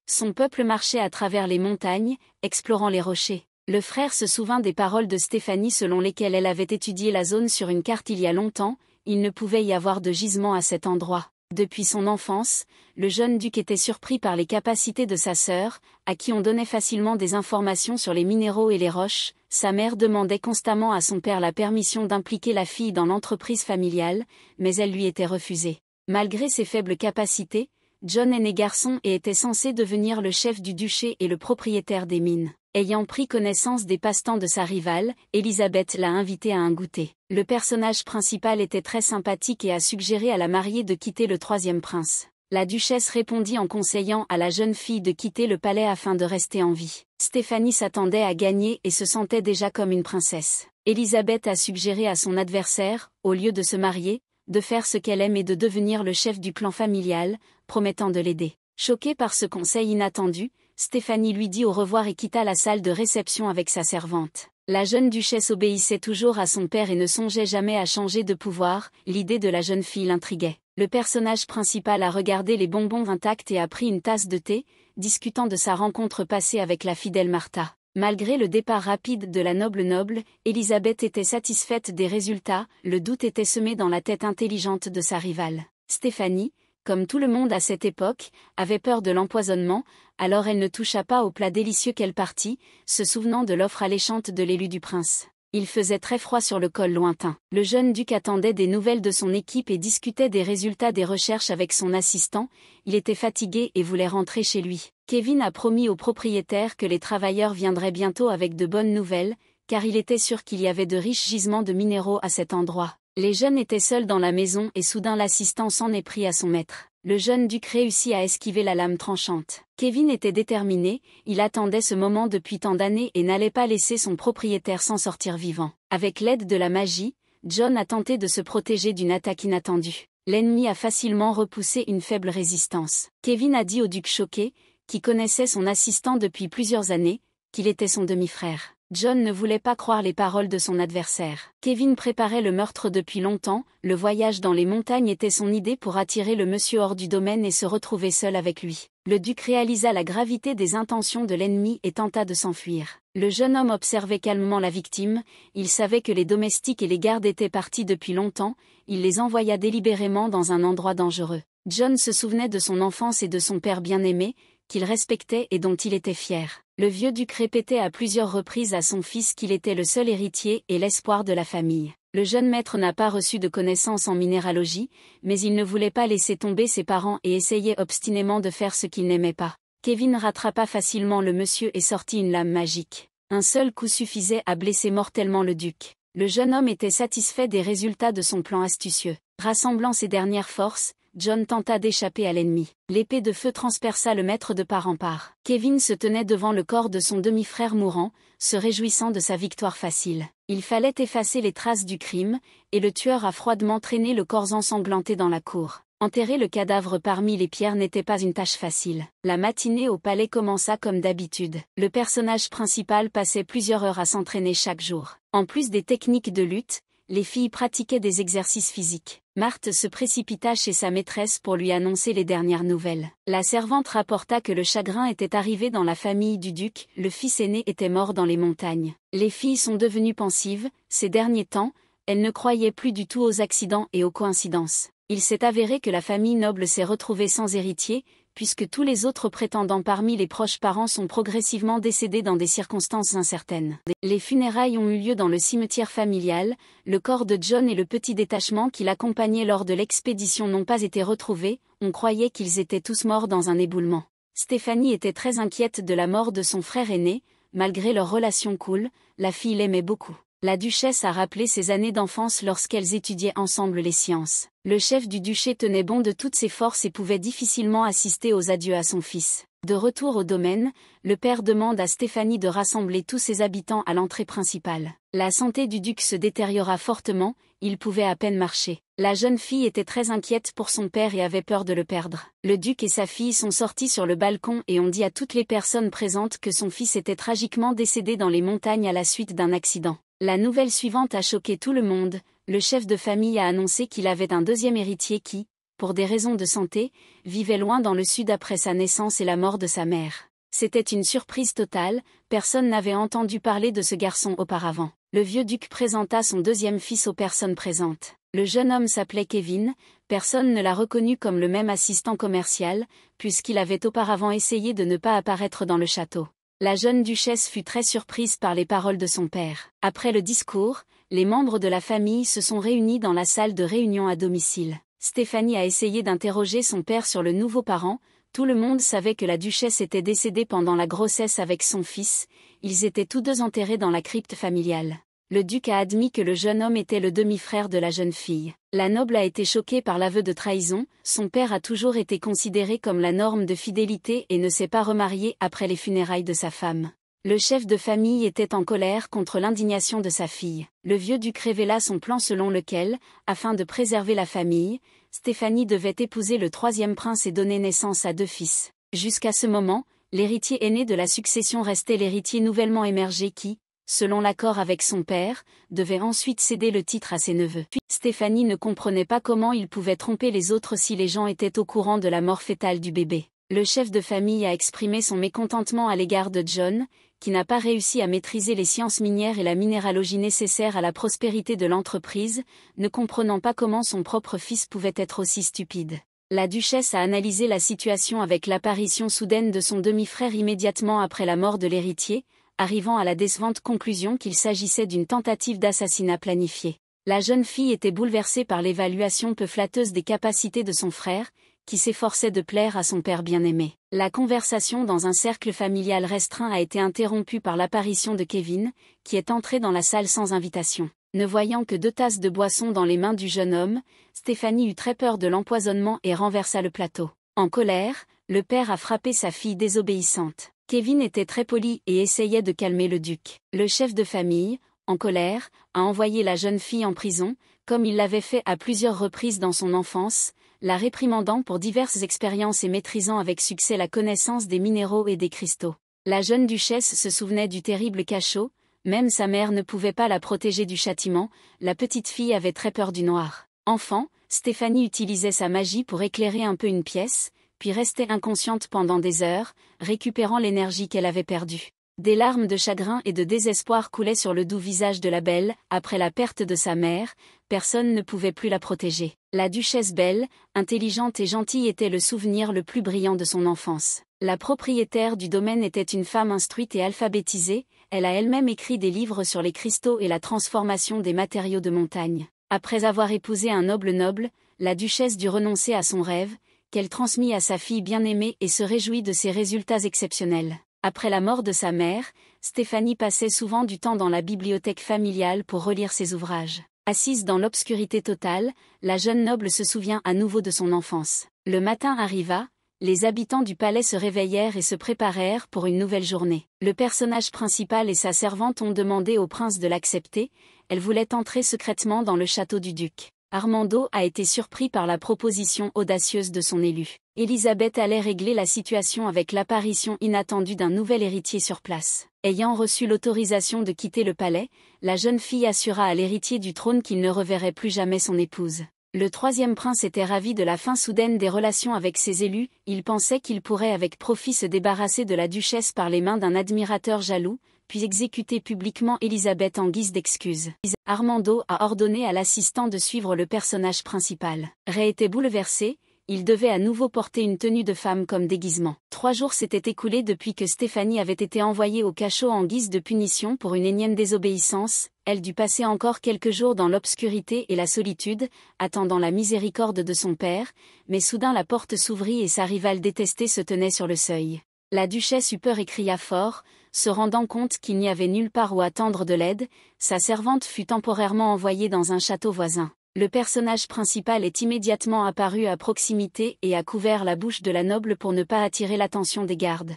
Son peuple marchait à travers les montagnes, explorant les rochers. Le frère se souvint des paroles de Stéphanie selon lesquelles elle avait étudié la zone sur une carte il y a longtemps, il ne pouvait y avoir de gisement à cet endroit. Depuis son enfance, le jeune duc était surpris par les capacités de sa sœur, à qui on donnait facilement des informations sur les minéraux et les roches, sa mère demandait constamment à son père la permission d'impliquer la fille dans l'entreprise familiale, mais elle lui était refusée. Malgré ses faibles capacités, John est né garçon et était censé devenir le chef du duché et le propriétaire des mines. Ayant pris connaissance des passe-temps de sa rivale, Elisabeth l'a invitée à un goûter. Le personnage principal était très sympathique et a suggéré à la mariée de quitter le troisième prince. La duchesse répondit en conseillant à la jeune fille de quitter le palais afin de rester en vie. Stéphanie s'attendait à gagner et se sentait déjà comme une princesse. Elisabeth a suggéré à son adversaire, au lieu de se marier, de faire ce qu'elle aime et de devenir le chef du clan familial, promettant de l'aider. Choquée par ce conseil inattendu, Stéphanie lui dit au revoir et quitta la salle de réception avec sa servante. La jeune duchesse obéissait toujours à son père et ne songeait jamais à changer de pouvoir, l'idée de la jeune fille l'intriguait. Le personnage principal a regardé les bonbons intacts et a pris une tasse de thé, discutant de sa rencontre passée avec la fidèle Martha. Malgré le départ rapide de la noble noble, Elisabeth était satisfaite des résultats, le doute était semé dans la tête intelligente de sa rivale. Stéphanie, comme tout le monde à cette époque, avait peur de l'empoisonnement, alors elle ne toucha pas au plat délicieux qu'elle partit, se souvenant de l'offre alléchante de l'élu du prince. Il faisait très froid sur le col lointain. Le jeune duc attendait des nouvelles de son équipe et discutait des résultats des recherches avec son assistant, il était fatigué et voulait rentrer chez lui. Kevin a promis au propriétaire que les travailleurs viendraient bientôt avec de bonnes nouvelles, car il était sûr qu'il y avait de riches gisements de minéraux à cet endroit. Les jeunes étaient seuls dans la maison et soudain l'assistant s'en est pris à son maître. Le jeune duc réussit à esquiver la lame tranchante. Kevin était déterminé, il attendait ce moment depuis tant d'années et n'allait pas laisser son propriétaire s'en sortir vivant. Avec l'aide de la magie, John a tenté de se protéger d'une attaque inattendue. L'ennemi a facilement repoussé une faible résistance. Kevin a dit au duc choqué, qui connaissait son assistant depuis plusieurs années, qu'il était son demi-frère. John ne voulait pas croire les paroles de son adversaire. Kevin préparait le meurtre depuis longtemps, le voyage dans les montagnes était son idée pour attirer le monsieur hors du domaine et se retrouver seul avec lui. Le duc réalisa la gravité des intentions de l'ennemi et tenta de s'enfuir. Le jeune homme observait calmement la victime, il savait que les domestiques et les gardes étaient partis depuis longtemps, il les envoya délibérément dans un endroit dangereux. John se souvenait de son enfance et de son père bien-aimé, qu'il respectait et dont il était fier le vieux duc répétait à plusieurs reprises à son fils qu'il était le seul héritier et l'espoir de la famille. Le jeune maître n'a pas reçu de connaissances en minéralogie, mais il ne voulait pas laisser tomber ses parents et essayait obstinément de faire ce qu'il n'aimait pas. Kevin rattrapa facilement le monsieur et sortit une lame magique. Un seul coup suffisait à blesser mortellement le duc. Le jeune homme était satisfait des résultats de son plan astucieux. Rassemblant ses dernières forces, John tenta d'échapper à l'ennemi. L'épée de feu transperça le maître de part en part. Kevin se tenait devant le corps de son demi-frère mourant, se réjouissant de sa victoire facile. Il fallait effacer les traces du crime, et le tueur a froidement traîné le corps ensanglanté dans la cour. Enterrer le cadavre parmi les pierres n'était pas une tâche facile. La matinée au palais commença comme d'habitude. Le personnage principal passait plusieurs heures à s'entraîner chaque jour. En plus des techniques de lutte, les filles pratiquaient des exercices physiques. Marthe se précipita chez sa maîtresse pour lui annoncer les dernières nouvelles. La servante rapporta que le chagrin était arrivé dans la famille du duc, le fils aîné était mort dans les montagnes. Les filles sont devenues pensives, ces derniers temps, elles ne croyaient plus du tout aux accidents et aux coïncidences. Il s'est avéré que la famille noble s'est retrouvée sans héritier, puisque tous les autres prétendants parmi les proches parents sont progressivement décédés dans des circonstances incertaines. Les funérailles ont eu lieu dans le cimetière familial, le corps de John et le petit détachement qui l'accompagnait lors de l'expédition n'ont pas été retrouvés, on croyait qu'ils étaient tous morts dans un éboulement. Stéphanie était très inquiète de la mort de son frère aîné, malgré leur relation cool, la fille l'aimait beaucoup. La duchesse a rappelé ses années d'enfance lorsqu'elles étudiaient ensemble les sciences. Le chef du duché tenait bon de toutes ses forces et pouvait difficilement assister aux adieux à son fils. De retour au domaine, le père demande à Stéphanie de rassembler tous ses habitants à l'entrée principale. La santé du duc se détériora fortement, il pouvait à peine marcher. La jeune fille était très inquiète pour son père et avait peur de le perdre. Le duc et sa fille sont sortis sur le balcon et ont dit à toutes les personnes présentes que son fils était tragiquement décédé dans les montagnes à la suite d'un accident. La nouvelle suivante a choqué tout le monde, le chef de famille a annoncé qu'il avait un deuxième héritier qui, pour des raisons de santé, vivait loin dans le sud après sa naissance et la mort de sa mère. C'était une surprise totale, personne n'avait entendu parler de ce garçon auparavant. Le vieux duc présenta son deuxième fils aux personnes présentes. Le jeune homme s'appelait Kevin, personne ne l'a reconnu comme le même assistant commercial, puisqu'il avait auparavant essayé de ne pas apparaître dans le château. La jeune duchesse fut très surprise par les paroles de son père. Après le discours, les membres de la famille se sont réunis dans la salle de réunion à domicile. Stéphanie a essayé d'interroger son père sur le nouveau parent, tout le monde savait que la duchesse était décédée pendant la grossesse avec son fils, ils étaient tous deux enterrés dans la crypte familiale le duc a admis que le jeune homme était le demi-frère de la jeune fille. La noble a été choquée par l'aveu de trahison, son père a toujours été considéré comme la norme de fidélité et ne s'est pas remarié après les funérailles de sa femme. Le chef de famille était en colère contre l'indignation de sa fille. Le vieux duc révéla son plan selon lequel, afin de préserver la famille, Stéphanie devait épouser le troisième prince et donner naissance à deux fils. Jusqu'à ce moment, l'héritier aîné de la succession restait l'héritier nouvellement émergé qui, selon l'accord avec son père, devait ensuite céder le titre à ses neveux. Puis Stéphanie ne comprenait pas comment il pouvait tromper les autres si les gens étaient au courant de la mort fétale du bébé. Le chef de famille a exprimé son mécontentement à l'égard de John, qui n'a pas réussi à maîtriser les sciences minières et la minéralogie nécessaires à la prospérité de l'entreprise, ne comprenant pas comment son propre fils pouvait être aussi stupide. La duchesse a analysé la situation avec l'apparition soudaine de son demi-frère immédiatement après la mort de l'héritier, arrivant à la décevante conclusion qu'il s'agissait d'une tentative d'assassinat planifiée. La jeune fille était bouleversée par l'évaluation peu flatteuse des capacités de son frère, qui s'efforçait de plaire à son père bien-aimé. La conversation dans un cercle familial restreint a été interrompue par l'apparition de Kevin, qui est entré dans la salle sans invitation. Ne voyant que deux tasses de boisson dans les mains du jeune homme, Stéphanie eut très peur de l'empoisonnement et renversa le plateau. En colère, le père a frappé sa fille désobéissante. Kevin était très poli et essayait de calmer le duc. Le chef de famille, en colère, a envoyé la jeune fille en prison, comme il l'avait fait à plusieurs reprises dans son enfance, la réprimandant pour diverses expériences et maîtrisant avec succès la connaissance des minéraux et des cristaux. La jeune duchesse se souvenait du terrible cachot, même sa mère ne pouvait pas la protéger du châtiment, la petite fille avait très peur du noir. Enfant, Stéphanie utilisait sa magie pour éclairer un peu une pièce, puis restait inconsciente pendant des heures, récupérant l'énergie qu'elle avait perdue. Des larmes de chagrin et de désespoir coulaient sur le doux visage de la belle, après la perte de sa mère, personne ne pouvait plus la protéger. La duchesse belle, intelligente et gentille était le souvenir le plus brillant de son enfance. La propriétaire du domaine était une femme instruite et alphabétisée, elle a elle-même écrit des livres sur les cristaux et la transformation des matériaux de montagne. Après avoir épousé un noble noble, la duchesse dut renoncer à son rêve, qu'elle transmit à sa fille bien-aimée et se réjouit de ses résultats exceptionnels. Après la mort de sa mère, Stéphanie passait souvent du temps dans la bibliothèque familiale pour relire ses ouvrages. Assise dans l'obscurité totale, la jeune noble se souvient à nouveau de son enfance. Le matin arriva, les habitants du palais se réveillèrent et se préparèrent pour une nouvelle journée. Le personnage principal et sa servante ont demandé au prince de l'accepter, elle voulait entrer secrètement dans le château du duc. Armando a été surpris par la proposition audacieuse de son élu. Elisabeth allait régler la situation avec l'apparition inattendue d'un nouvel héritier sur place. Ayant reçu l'autorisation de quitter le palais, la jeune fille assura à l'héritier du trône qu'il ne reverrait plus jamais son épouse. Le troisième prince était ravi de la fin soudaine des relations avec ses élus, il pensait qu'il pourrait avec profit se débarrasser de la duchesse par les mains d'un admirateur jaloux, puis exécuter publiquement Elisabeth en guise d'excuse. Armando a ordonné à l'assistant de suivre le personnage principal. Ray était bouleversé, il devait à nouveau porter une tenue de femme comme déguisement. Trois jours s'étaient écoulés depuis que Stéphanie avait été envoyée au cachot en guise de punition pour une énième désobéissance, elle dut passer encore quelques jours dans l'obscurité et la solitude, attendant la miséricorde de son père, mais soudain la porte s'ouvrit et sa rivale détestée se tenait sur le seuil. La duchesse eut peur et cria fort, se rendant compte qu'il n'y avait nulle part où attendre de l'aide, sa servante fut temporairement envoyée dans un château voisin. Le personnage principal est immédiatement apparu à proximité et a couvert la bouche de la noble pour ne pas attirer l'attention des gardes.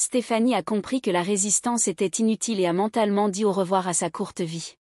Stéphanie a compris que la résistance était inutile et a mentalement dit au revoir à sa courte vie.